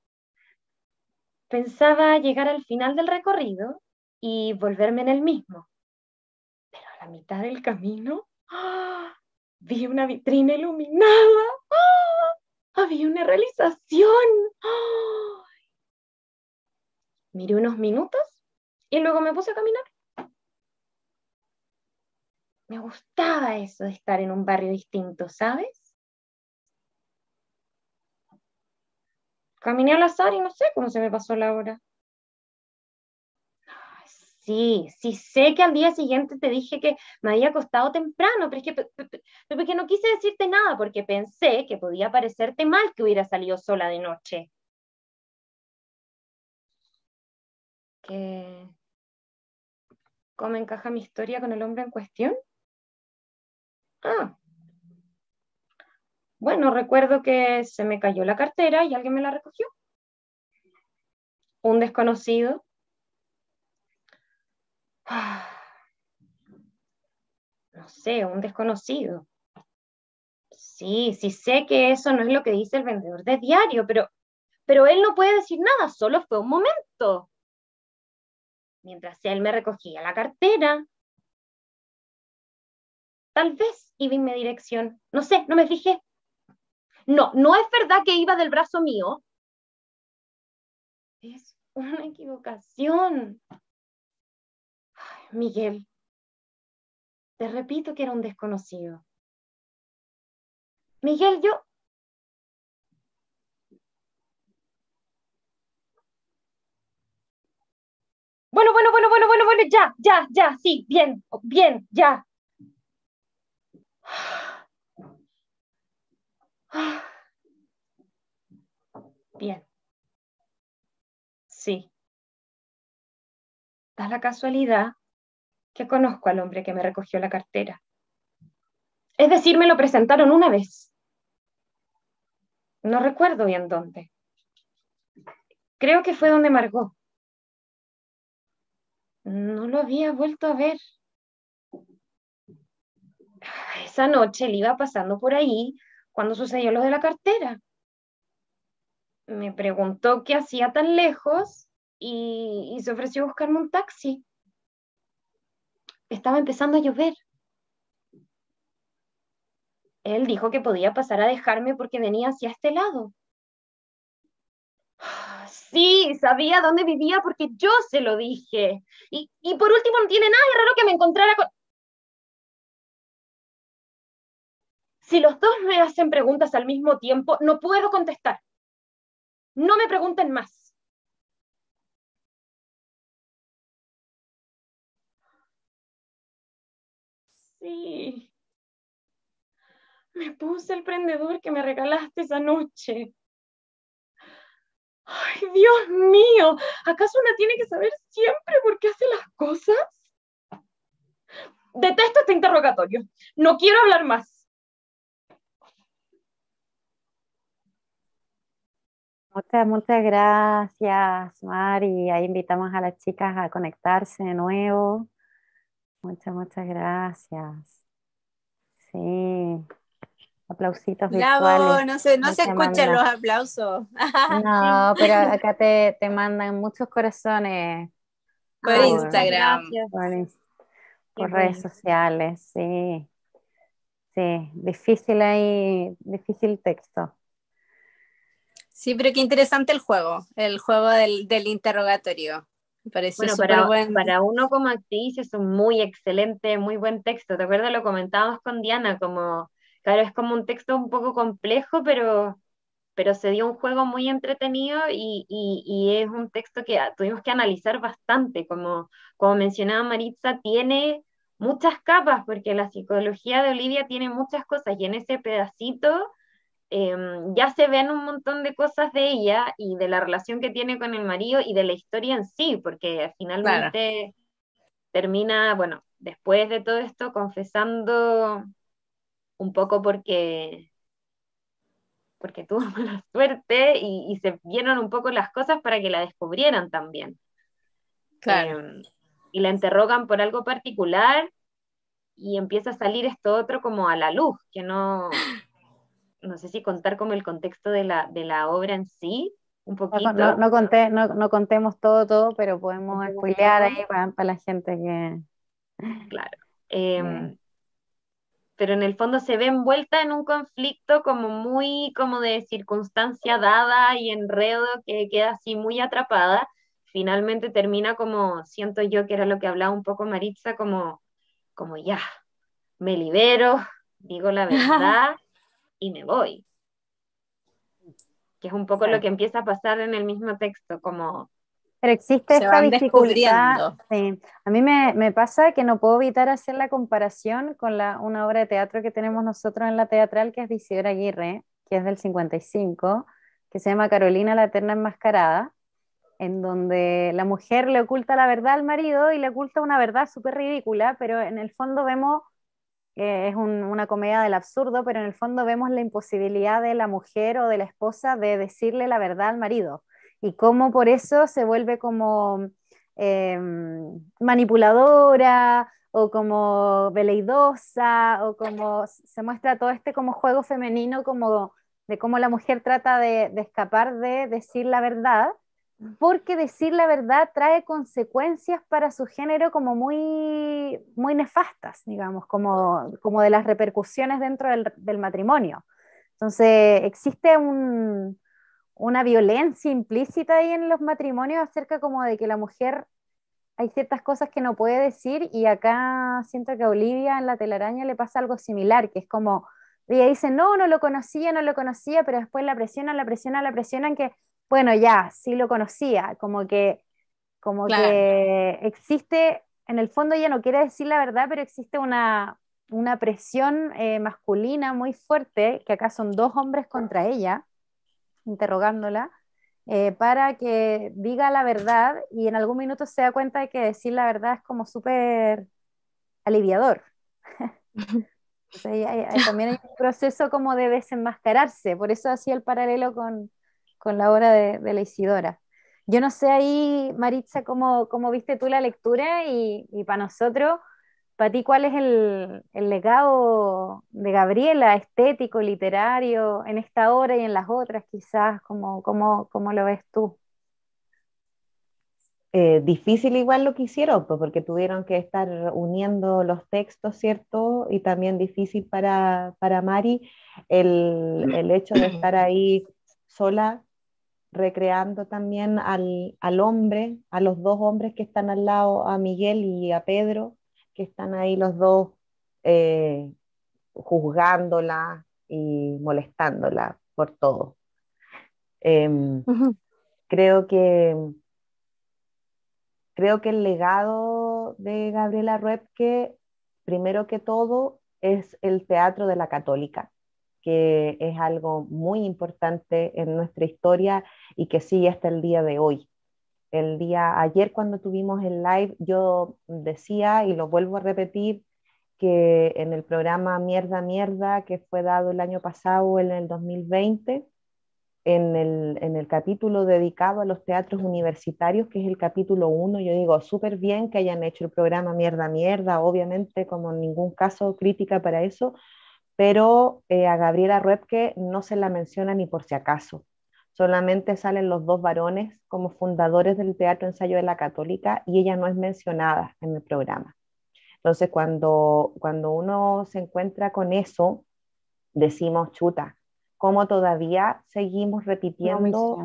Pensaba llegar al final del recorrido y volverme en el mismo. Pero a la mitad del camino ¡ah! vi una vitrina iluminada. ¡ah! Había una realización. ¡ah! miré unos minutos y luego me puse a caminar. Me gustaba eso de estar en un barrio distinto, ¿sabes? Caminé al azar y no sé cómo se me pasó la hora. Sí, sí sé que al día siguiente te dije que me había acostado temprano, pero es que, no quise decirte nada porque pensé que podía parecerte mal que hubiera salido sola de noche. que cómo encaja mi historia con el hombre en cuestión. Ah. Bueno, recuerdo que se me cayó la cartera y alguien me la recogió. Un desconocido. Ah. No sé, un desconocido. Sí, sí sé que eso no es lo que dice el vendedor de diario, pero, pero él no puede decir nada, solo fue un momento mientras él me recogía la cartera. Tal vez iba en mi dirección, no sé, no me fijé. No, no es verdad que iba del brazo mío. Es una equivocación. Miguel, te repito que era un desconocido. Miguel, yo Bueno, bueno, bueno, bueno, bueno, bueno, ya, ya, ya, sí, bien, bien, ya. Bien. Sí. Da la casualidad que conozco al hombre que me recogió la cartera. Es decir, me lo presentaron una vez. No recuerdo bien dónde. Creo que fue donde Margot. No lo había vuelto a ver. Esa noche él iba pasando por ahí cuando sucedió lo de la cartera. Me preguntó qué hacía tan lejos y, se ofreció a buscarme un taxi. Estaba empezando a llover. Él dijo que podía pasar a dejarme porque venía hacia este lado sí, sabía dónde vivía porque yo se lo dije. Y, por último, no tiene nada de raro que me encontrara con... Si los dos me hacen preguntas al mismo tiempo, no puedo contestar. No me pregunten más. Sí. Me puse el prendedor que me regalaste esa noche ay Dios mío, ¿acaso una tiene que saber siempre por qué hace las cosas? Detesto este interrogatorio. No quiero hablar más. Muchas, muchas gracias, Mari. Ahí invitamos a las chicas a conectarse de nuevo. Muchas, muchas gracias. Sí aplausitos Bravo, no se, no se escuchan los aplausos. No, pero acá te, mandan muchos corazones. Por, Instagram. Por, redes sociales, sí. Sí, difícil ahí, difícil texto. Sí, pero qué interesante el juego, el juego del, interrogatorio. bueno, para, uno como actriz es un muy excelente, muy buen texto. ¿Te acuerdas? Lo comentábamos con Diana, como Claro, es como un texto un poco complejo, pero, pero se dio un juego muy entretenido y, es un texto que ah, tuvimos que analizar bastante. Como, como mencionaba Maritza, tiene muchas capas, porque la psicología de Olivia tiene muchas cosas y en ese pedacito em, ya se ven un montón de cosas de ella y de la relación que tiene con el marido y de la historia en sí, porque finalmente termina, bueno, después de todo esto confesando un poco porque porque tuvo mala suerte y, se vieron un poco las cosas para que la descubrieran también. Em, y la interrogan por algo particular y empieza a salir esto otro como a la luz, que no, no sé si contar como el contexto de la, obra en sí, un poquito. No, contemos todo, todo, pero podemos spoilear ahí para, la gente que... Claro. Em, pero en el fondo se ve envuelta en un conflicto como muy como de circunstancia dada y enredo que queda así muy atrapada. Finalmente termina como, siento yo que era lo que hablaba un poco Maritza, como, como ya, me libero, digo la verdad y me voy. Que es un poco lo que empieza a pasar en el mismo texto, como pero existe esta dificultad. A mí me, pasa que no puedo evitar hacer la comparación con una obra de teatro que tenemos nosotros en la teatral, que es de Isidora Aguirre, que es del 55, que se llama Carolina la Eterna Enmascarada, en donde la mujer le oculta la verdad al marido y le oculta una verdad súper ridícula, pero en el fondo vemos, eh, es una comedia del absurdo, pero en el fondo vemos la imposibilidad de la mujer o de la esposa de decirle la verdad al marido y cómo por eso se vuelve como em, manipuladora o como veleidosa o como se muestra todo este como juego femenino como de cómo la mujer trata de, escapar de decir la verdad porque decir la verdad trae consecuencias para su género como muy, muy nefastas, digamos, como, como de las repercusiones dentro del matrimonio. Entonces, existe un, una violencia implícita ahí en los matrimonios acerca como de que la mujer hay ciertas cosas que no puede decir y acá siento que a Olivia en la telaraña le pasa algo similar, que es como, ella dice, no, no lo conocía, no lo conocía, pero después la presionan, la presionan, la presionan que, bueno, ya, sí lo conocía, como que, como existe, en el fondo ella no quiere decir la verdad, pero existe una, una presión eh, masculina muy fuerte, que acá son dos hombres contra ella interrogándola, eh, para que diga la verdad y en algún minuto se da cuenta de que decir la verdad es como súper aliviador. también hay un proceso como de desenmascararse, por eso hacía el paralelo con, con la obra de, la Isidora. Yo no sé ahí, Maritza, cómo, cómo viste tú la lectura y para nosotros para ti, ¿cuál es el, legado de Gabriela, estético, literario, en esta obra y en las otras quizás? ¿Cómo, lo ves tú? Eh, difícil igual lo que hicieron, pues, porque tuvieron que estar uniendo los textos, ¿cierto? Y también difícil para, Mari el, hecho de mm. estar ahí sola, recreando también al, al, hombre, a los dos hombres que están al lado, a Miguel y a Pedro, que están ahí los dos eh, juzgándola y molestándola por todo. Em, creo que creo que el legado de Gabriela Ruebke, primero que todo, es el teatro de la católica, que es algo muy importante en nuestra historia y que sigue hasta el día de hoy. El día ayer cuando tuvimos el live, yo decía, y lo vuelvo a repetir, que en el programa Mierda Mierda, que fue dado el año pasado, en el 2020, en el, capítulo dedicado a los teatros universitarios, que es el capítulo 1, yo digo, súper bien que hayan hecho el programa Mierda Mierda, obviamente como en ningún caso crítica para eso, pero eh, a Gabriela Ruebke no se la menciona ni por si acaso solamente salen los dos varones como fundadores del Teatro Ensayo de la Católica y ella no es mencionada en el programa. Entonces, cuando, cuando uno se encuentra con eso, decimos, chuta, cómo todavía seguimos repitiendo,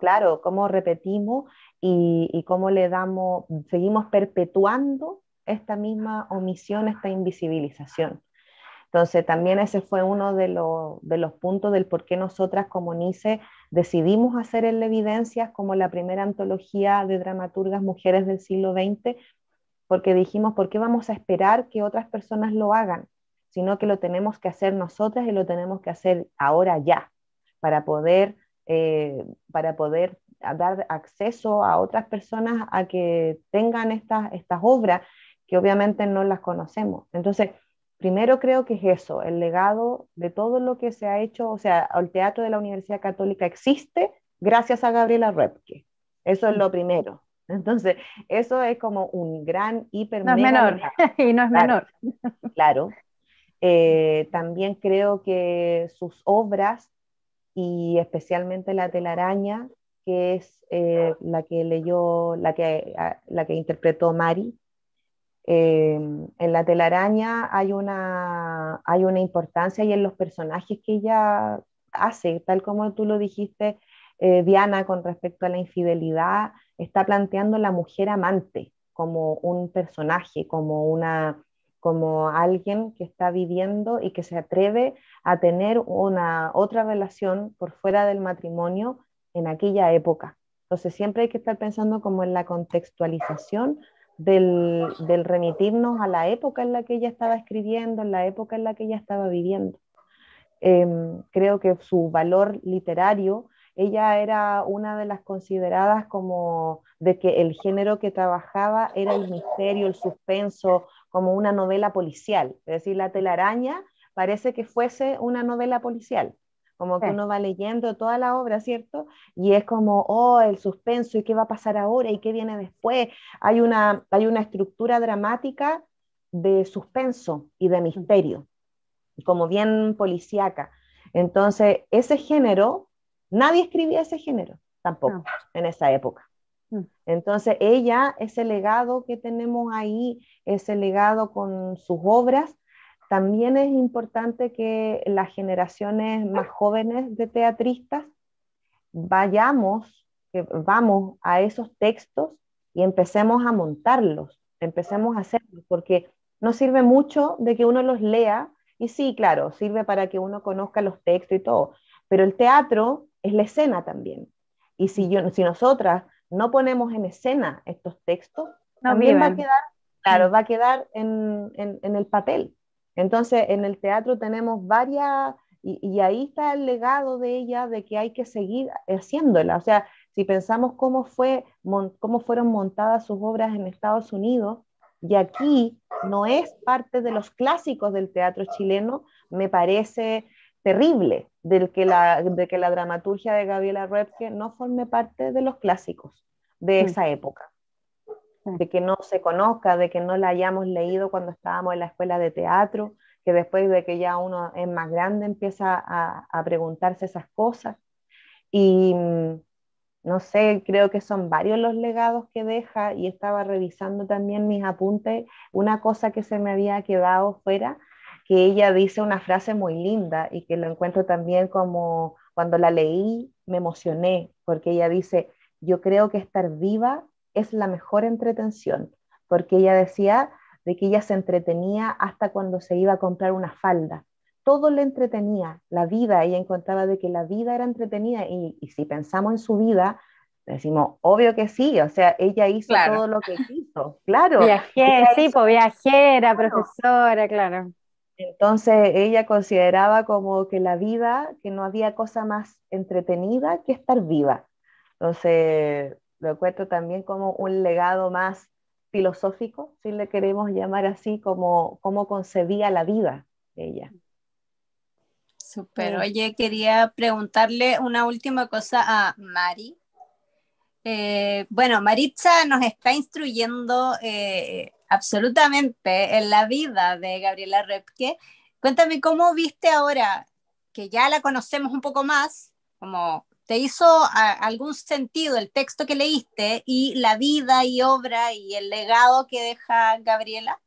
claro, cómo repetimos y, cómo le damos, seguimos perpetuando esta misma omisión, esta invisibilización. Entonces, también ese fue uno de, de, los puntos del por qué nosotras como NICE decidimos hacer el Evidencias como la primera antología de dramaturgas mujeres del siglo XX, porque dijimos, ¿por qué vamos a esperar que otras personas lo hagan? Sino que lo tenemos que hacer nosotras y lo tenemos que hacer ahora ya, para poder, eh, para poder dar acceso a otras personas a que tengan estas, estas obras que obviamente no las conocemos. Entonces, primero creo que es eso, el legado de todo lo que se ha hecho, o sea, el teatro de la Universidad Católica existe gracias a Gabriela Repke. Eso es lo primero. Entonces, eso es como un gran hiper... No es menor, y no es menor. Claro. Eh, también creo que sus obras, y especialmente La telaraña, que es eh, la que leyó, la que, ah, la que interpretó Mari, Em, en la telaraña hay una, hay una importancia y en los personajes que ella hace, tal como tú lo dijiste, eh, Diana, con respecto a la infidelidad, está planteando la mujer amante como un personaje, como una como alguien que está viviendo y que se atreve a tener una otra relación por fuera del matrimonio en aquella época. Entonces siempre hay que estar pensando como en la contextualización del, remitirnos a la época en la que ella estaba escribiendo, en la época en la que ella estaba viviendo. Em, creo que su valor literario, ella era una de las consideradas como de que el género que trabajaba era el misterio, el suspenso, como una novela policial. Es decir, La telaraña parece que fuese una novela policial como que uno va leyendo toda la obra, ¿cierto? Y es como, oh, el suspenso, ¿y qué va a pasar ahora? ¿Y qué viene después? Hay una, hay una estructura dramática de suspenso y de misterio, como bien policíaca. Entonces, ese género, nadie escribía ese género tampoco en esa época. Mm. Entonces, ella, ese legado que tenemos ahí, ese legado con sus obras, también es importante que las generaciones más jóvenes de teatristas vayamos, que vamos a esos textos y empecemos a montarlos, empecemos a hacerlos, porque no sirve mucho de que uno los lea, y sí, claro, sirve para que uno conozca los textos y todo, pero el teatro es la escena también. Y si, yo, si nosotras no ponemos en escena estos textos, también va a quedar, claro, mm. va a quedar en el papel. Entonces, en el teatro tenemos varias, y, ahí está el legado de ella de que hay que seguir haciéndola. O sea, si pensamos cómo, fue, cómo fueron montadas sus obras en Estados Unidos, y aquí no es parte de los clásicos del teatro chileno, me parece terrible del que la, de que la dramaturgia de Gabriela Rebke no forme parte de los clásicos de mm. esa época de que no se conozca, de que no la hayamos leído cuando estábamos en la escuela de teatro, que después de que ya uno es más grande empieza a, preguntarse esas cosas. Y mm, no sé, creo que son varios los legados que deja y estaba revisando también mis apuntes. Una cosa que se me había quedado fuera, que ella dice una frase muy linda y que lo encuentro también como cuando la leí me emocioné, porque ella dice, yo creo que estar viva es la mejor entretención, porque ella decía de que ella se entretenía hasta cuando se iba a comprar una falda. Todo le entretenía, la vida, ella encontraba de que la vida era entretenida y, si pensamos en su vida, decimos, obvio que sí, o sea, ella hizo todo lo que hizo claro. Pues, viajera, viajera, profesora, claro. Entonces ella consideraba como que la vida, que no había cosa más entretenida que estar viva. Entonces, lo cuento también como un legado más filosófico, si le queremos llamar así, como cómo concebía la vida ella. Super. Oye, quería preguntarle una última cosa a Mari. Eh, bueno, Maritza nos está instruyendo eh, absolutamente en la vida de Gabriela Repke. Cuéntame cómo viste ahora, que ya la conocemos un poco más, como ¿Te hizo algún sentido el texto que leíste y la vida y obra y el legado que deja Gabriela?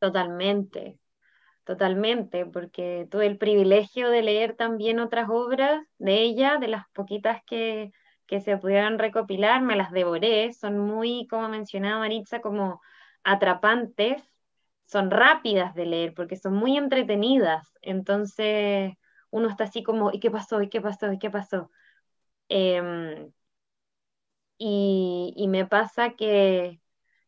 Totalmente, totalmente, porque tuve el privilegio de leer también otras obras de ella, de las poquitas que, que se pudieron recopilar, me las devoré, son muy, como mencionaba Maritza, como atrapantes, son rápidas de leer porque son muy entretenidas, entonces uno está así como, ¿y qué pasó? ¿Y qué pasó? ¿Y qué pasó? Em, y, me pasa que,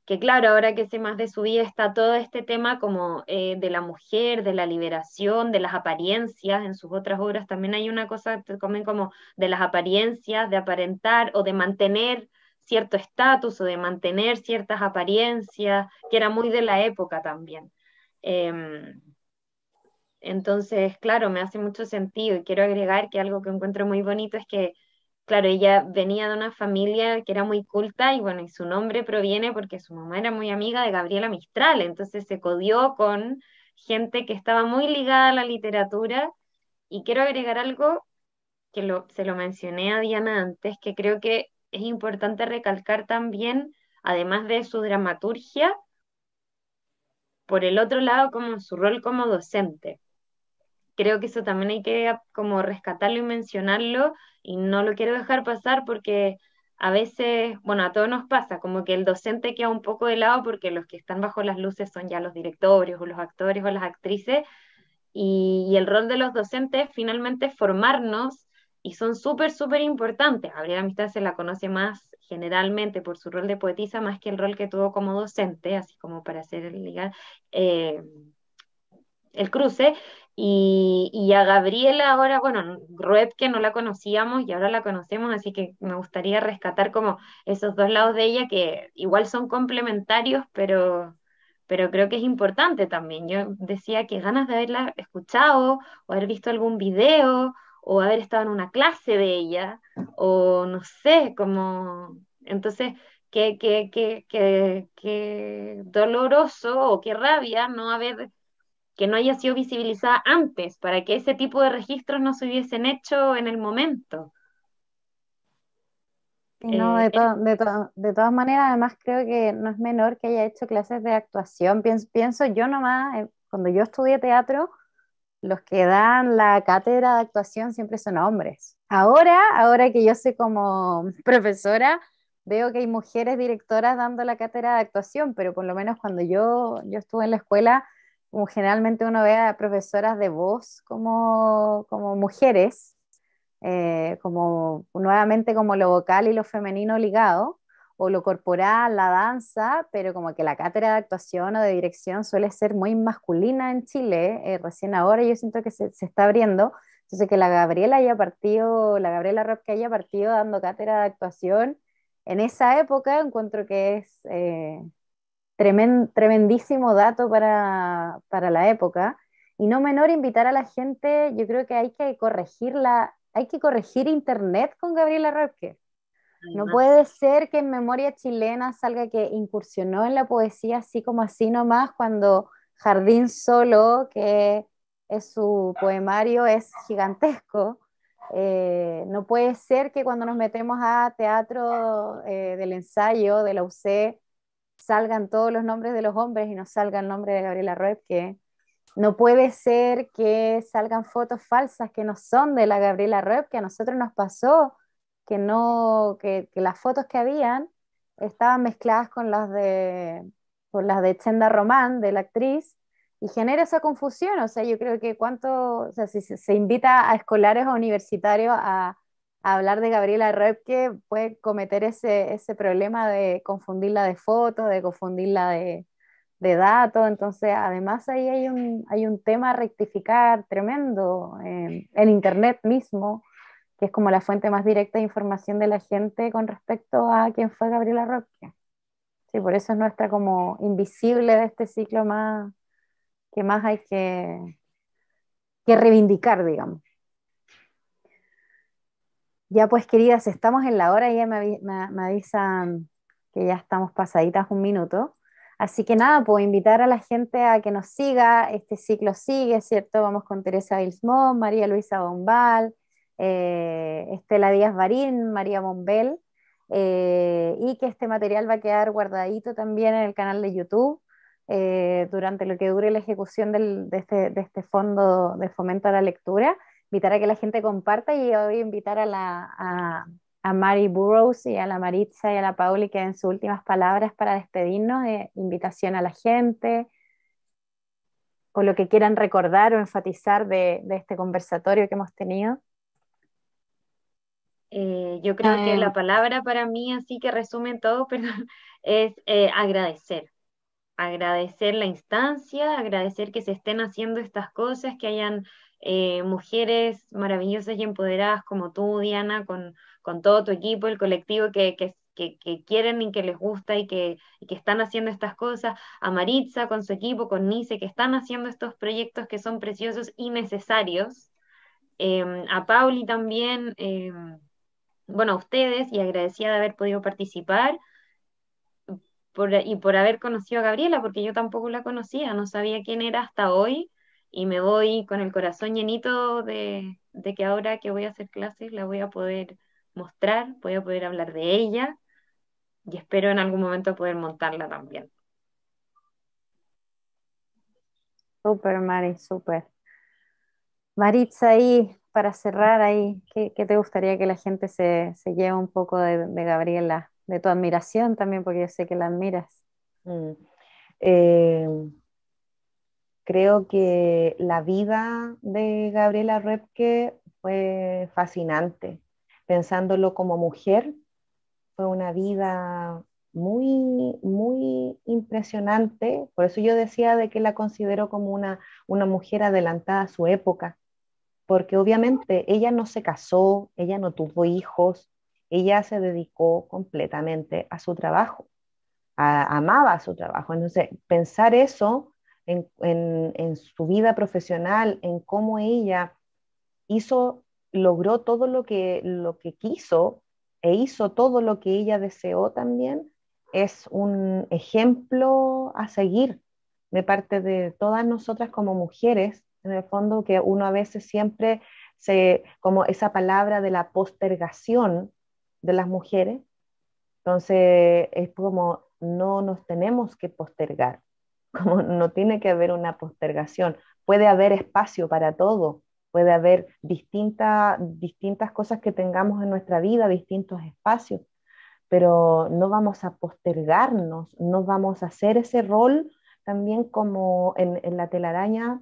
que, claro, ahora que sé más de su vida está todo este tema como eh, de la mujer, de la liberación, de las apariencias, en sus otras obras también hay una cosa que comen como de las apariencias, de aparentar o de mantener cierto estatus o de mantener ciertas apariencias, que era muy de la época también. Em, entonces, claro, me hace mucho sentido y quiero agregar que algo que encuentro muy bonito es que, claro, ella venía de una familia que era muy culta y bueno, y su nombre proviene porque su mamá era muy amiga de Gabriela Mistral, entonces se codió con gente que estaba muy ligada a la literatura y quiero agregar algo que se lo mencioné a Diana antes, que creo que es importante recalcar también, además de su dramaturgia, por el otro lado, como su rol como docente creo que eso también hay que como rescatarlo y mencionarlo y no lo quiero dejar pasar porque a veces, bueno, a todos nos pasa, como que el docente queda un poco de lado porque los que están bajo las luces son ya los directores o los actores o las actrices y, el rol de los docentes finalmente es formarnos y son súper, súper importantes. Gabriela Amistad se la conoce más generalmente por su rol de poetisa más que el rol que tuvo como docente, así como para hacer el, eh, el cruce, y, a Gabriela ahora, bueno, Rued que no la conocíamos y ahora la conocemos, así que me gustaría rescatar como esos dos lados de ella que igual son complementarios, pero, pero creo que es importante también. Yo decía que ganas de haberla escuchado o haber visto algún video o haber estado en una clase de ella o no sé, como... Entonces, qué, qué doloroso o qué rabia no haber que no haya sido visibilizada antes, para que ese tipo de registros no se hubiesen hecho en el momento. Eh, de, de, todas maneras, además creo que no es menor que haya hecho clases de actuación. Pienso, yo nomás, eh, cuando yo estudié teatro, los que dan la cátedra de actuación siempre son hombres. Ahora, ahora que yo soy como profesora, veo que hay mujeres directoras dando la cátedra de actuación, pero por lo menos cuando yo, yo estuve en la escuela, como generalmente uno ve a profesoras de voz como, como mujeres, eh, como nuevamente como lo vocal y lo femenino ligado, o lo corporal, la danza, pero como que la cátedra de actuación o de dirección suele ser muy masculina en Chile, eh, recién ahora yo siento que se, se, está abriendo, entonces que la Gabriela haya partido, la Gabriela Rock que haya partido dando cátedra de actuación, en esa época encuentro que es... Eh, tremendísimo dato para, la época. Y no menor invitar a la gente, yo creo que hay que corregir, hay que corregir Internet con Gabriela Roque. No puede ser que en memoria chilena salga que incursionó en la poesía así como así nomás cuando Jardín Solo, que es su poemario, es gigantesco. Eh, no puede ser que cuando nos metemos a teatro eh, del ensayo de la UC salgan todos los nombres de los hombres y no salga el nombre de Gabriela Roep, que no puede ser que salgan fotos falsas que no son de la Gabriela Roep, que a nosotros nos pasó, que, no, que, las fotos que habían estaban mezcladas con las de, con las de Chenda Román, de la actriz, y genera esa confusión. O sea, yo creo que cuánto, o sea, si se invita a escolares o universitarios a, hablar de Gabriela Roque puede cometer ese, problema de confundirla de fotos, de confundirla de, datos, entonces además ahí hay un, hay un tema a rectificar tremendo, eh, en el Internet mismo, que es como la fuente más directa de información de la gente con respecto a quién fue Gabriela Roque. Sí, por eso es nuestra como invisible de este ciclo más que más hay que, que reivindicar, digamos. Ya pues, queridas, estamos en la hora, ya me, avisan que ya estamos pasaditas un minuto. Así que nada, puedo invitar a la gente a que nos siga, este ciclo sigue, ¿cierto? Vamos con Teresa Bilsmón, María Luisa Bombal, eh, Estela Díaz Barín, María Bombel, eh, y que este material va a quedar guardadito también en el canal de YouTube eh, durante lo que dure la ejecución este, de este fondo de fomento a la lectura invitar a que la gente comparta y hoy invitar a la a, a Mary Burroughs y a la Maritza y a la Pauli que en sus últimas palabras para despedirnos, eh, invitación a la gente o lo que quieran recordar o enfatizar de, este conversatorio que hemos tenido. Eh, yo creo que la eh. palabra para mí, así que resume todo, es eh, agradecer agradecer la instancia, agradecer que se estén haciendo estas cosas, que hayan eh, mujeres maravillosas y empoderadas como tú, Diana, con, todo tu equipo, el colectivo que, quieren y que les gusta y que, están haciendo estas cosas, a Maritza con su equipo, con Nice, que están haciendo estos proyectos que son preciosos y necesarios, em, a Pauli también, em, bueno, a ustedes y agradecida de haber podido participar. y por haber conocido a Gabriela, porque yo tampoco la conocía, no sabía quién era hasta hoy, y me voy con el corazón llenito de, que ahora que voy a hacer clases la voy a poder mostrar, voy a poder hablar de ella y espero en algún momento poder montarla también. super Mari, super Maritza, ahí, para cerrar ahí, ¿qué, te gustaría que la gente se, se lleve un poco de, Gabriela, de tu admiración también, porque yo sé que la admiras? Mm. Eh, Creo que la vida de Gabriela Repke fue fascinante. Pensándolo como mujer, fue una vida muy, muy impresionante. Por eso yo decía de que la considero como una, mujer adelantada a su época, porque obviamente ella no se casó, ella no tuvo hijos, ella se dedicó completamente a su trabajo, amaba su trabajo. Entonces, pensar eso en, su vida profesional, en cómo ella hizo, logró todo lo que, lo que quiso e hizo todo lo que ella deseó también, es un ejemplo a seguir de parte de todas nosotras como mujeres, en el fondo, que uno a veces siempre se, como esa palabra de la postergación de las mujeres, entonces es como no nos tenemos que postergar, como no tiene que haber una postergación, puede haber espacio para todo, puede haber distintas cosas que tengamos en nuestra vida, distintos espacios, pero no vamos a postergarnos, no vamos a hacer ese rol también como en, la telaraña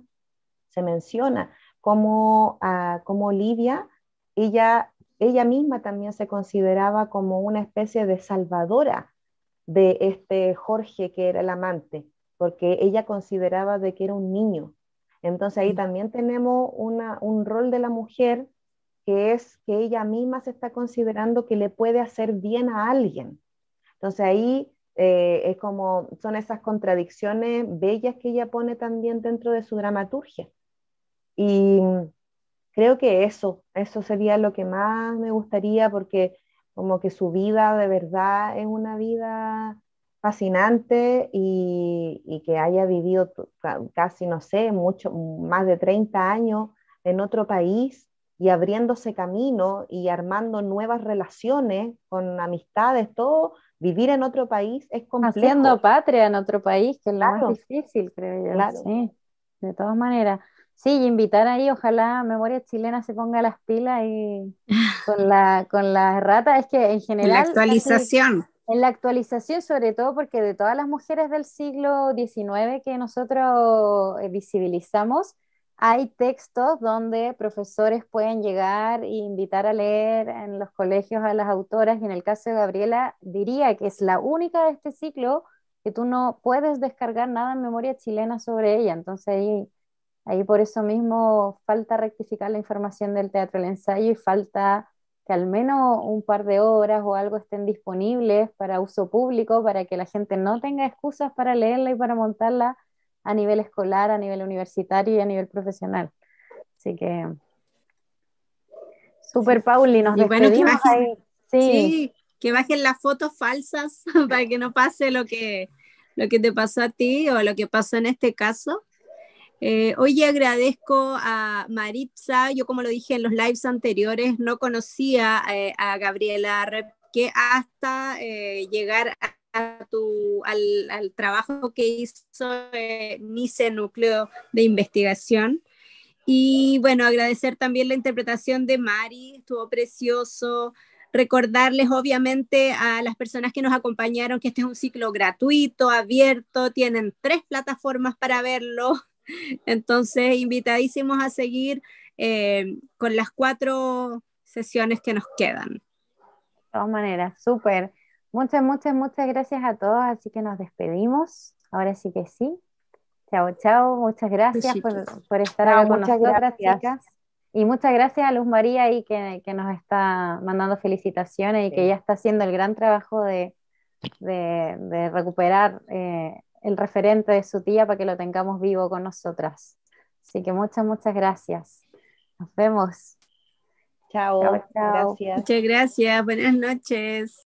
se menciona, como, ah, como Olivia, ella, ella misma también se consideraba como una especie de salvadora de este Jorge que era el amante porque ella consideraba de que era un niño. Entonces ahí mm. también tenemos un rol de la mujer que es que ella misma se está considerando que le puede hacer bien a alguien. Entonces ahí eh, es como son esas contradicciones bellas que ella pone también dentro de su dramaturgia. Y creo que eso, eso sería lo que más me gustaría porque como que su vida de verdad es una vida fascinante y, que haya vivido casi, no sé, mucho, más de 30 años en otro país y abriéndose camino y armando nuevas relaciones con amistades, todo, vivir en otro país es complejo. Haciendo patria en otro país, que es más difícil, creo yo. de todas maneras. Sí, invitar ahí, ojalá Memoria Chilena se ponga las pilas y con la, con las ratas, es que en general... La actualización. En la actualización, sobre todo porque de todas las mujeres del siglo XIX que nosotros eh, visibilizamos, hay textos donde profesores pueden llegar e invitar a leer en los colegios a las autoras y en el caso de Gabriela diría que es la única de este ciclo que tú no puedes descargar nada en memoria chilena sobre ella. Entonces ahí, ahí por eso mismo falta rectificar la información del teatro el ensayo y falta al menos un par de horas o algo estén disponibles para uso público, para que la gente no tenga excusas para leerla y para montarla a nivel escolar, a nivel universitario y a nivel profesional. Así que, super Pauli, nos y que bajen, que bajen las fotos falsas para que no pase lo que, lo que te pasó a ti o lo que pasó en este caso hoy eh, agradezco a Maritza, yo como lo dije en los lives anteriores, no conocía eh, a Gabriela que hasta eh, llegar al, trabajo que hizo eh, NICE Núcleo de Investigación. Y bueno, agradecer también la interpretación de Mari, estuvo precioso. Recordarles obviamente a las personas que nos acompañaron que este es un ciclo gratuito, abierto, tienen tres plataformas para verlo. Entonces, invitadísimos a seguir eh, con las cuatro sesiones que nos quedan. De todas maneras, súper. Muchas, muchas, muchas gracias a todos. Así que nos despedimos. Ahora sí que sí. Chao, chao. Muchas gracias por, estar con nosotras, chicas. Y muchas gracias a Luz María y que, nos está mandando felicitaciones y que ya está haciendo el gran trabajo de, recuperar eh, el referente de su tía para que lo tengamos vivo con nosotras. Así que muchas, muchas gracias. Nos vemos. Chao. Gracias. Muchas gracias. Buenas noches.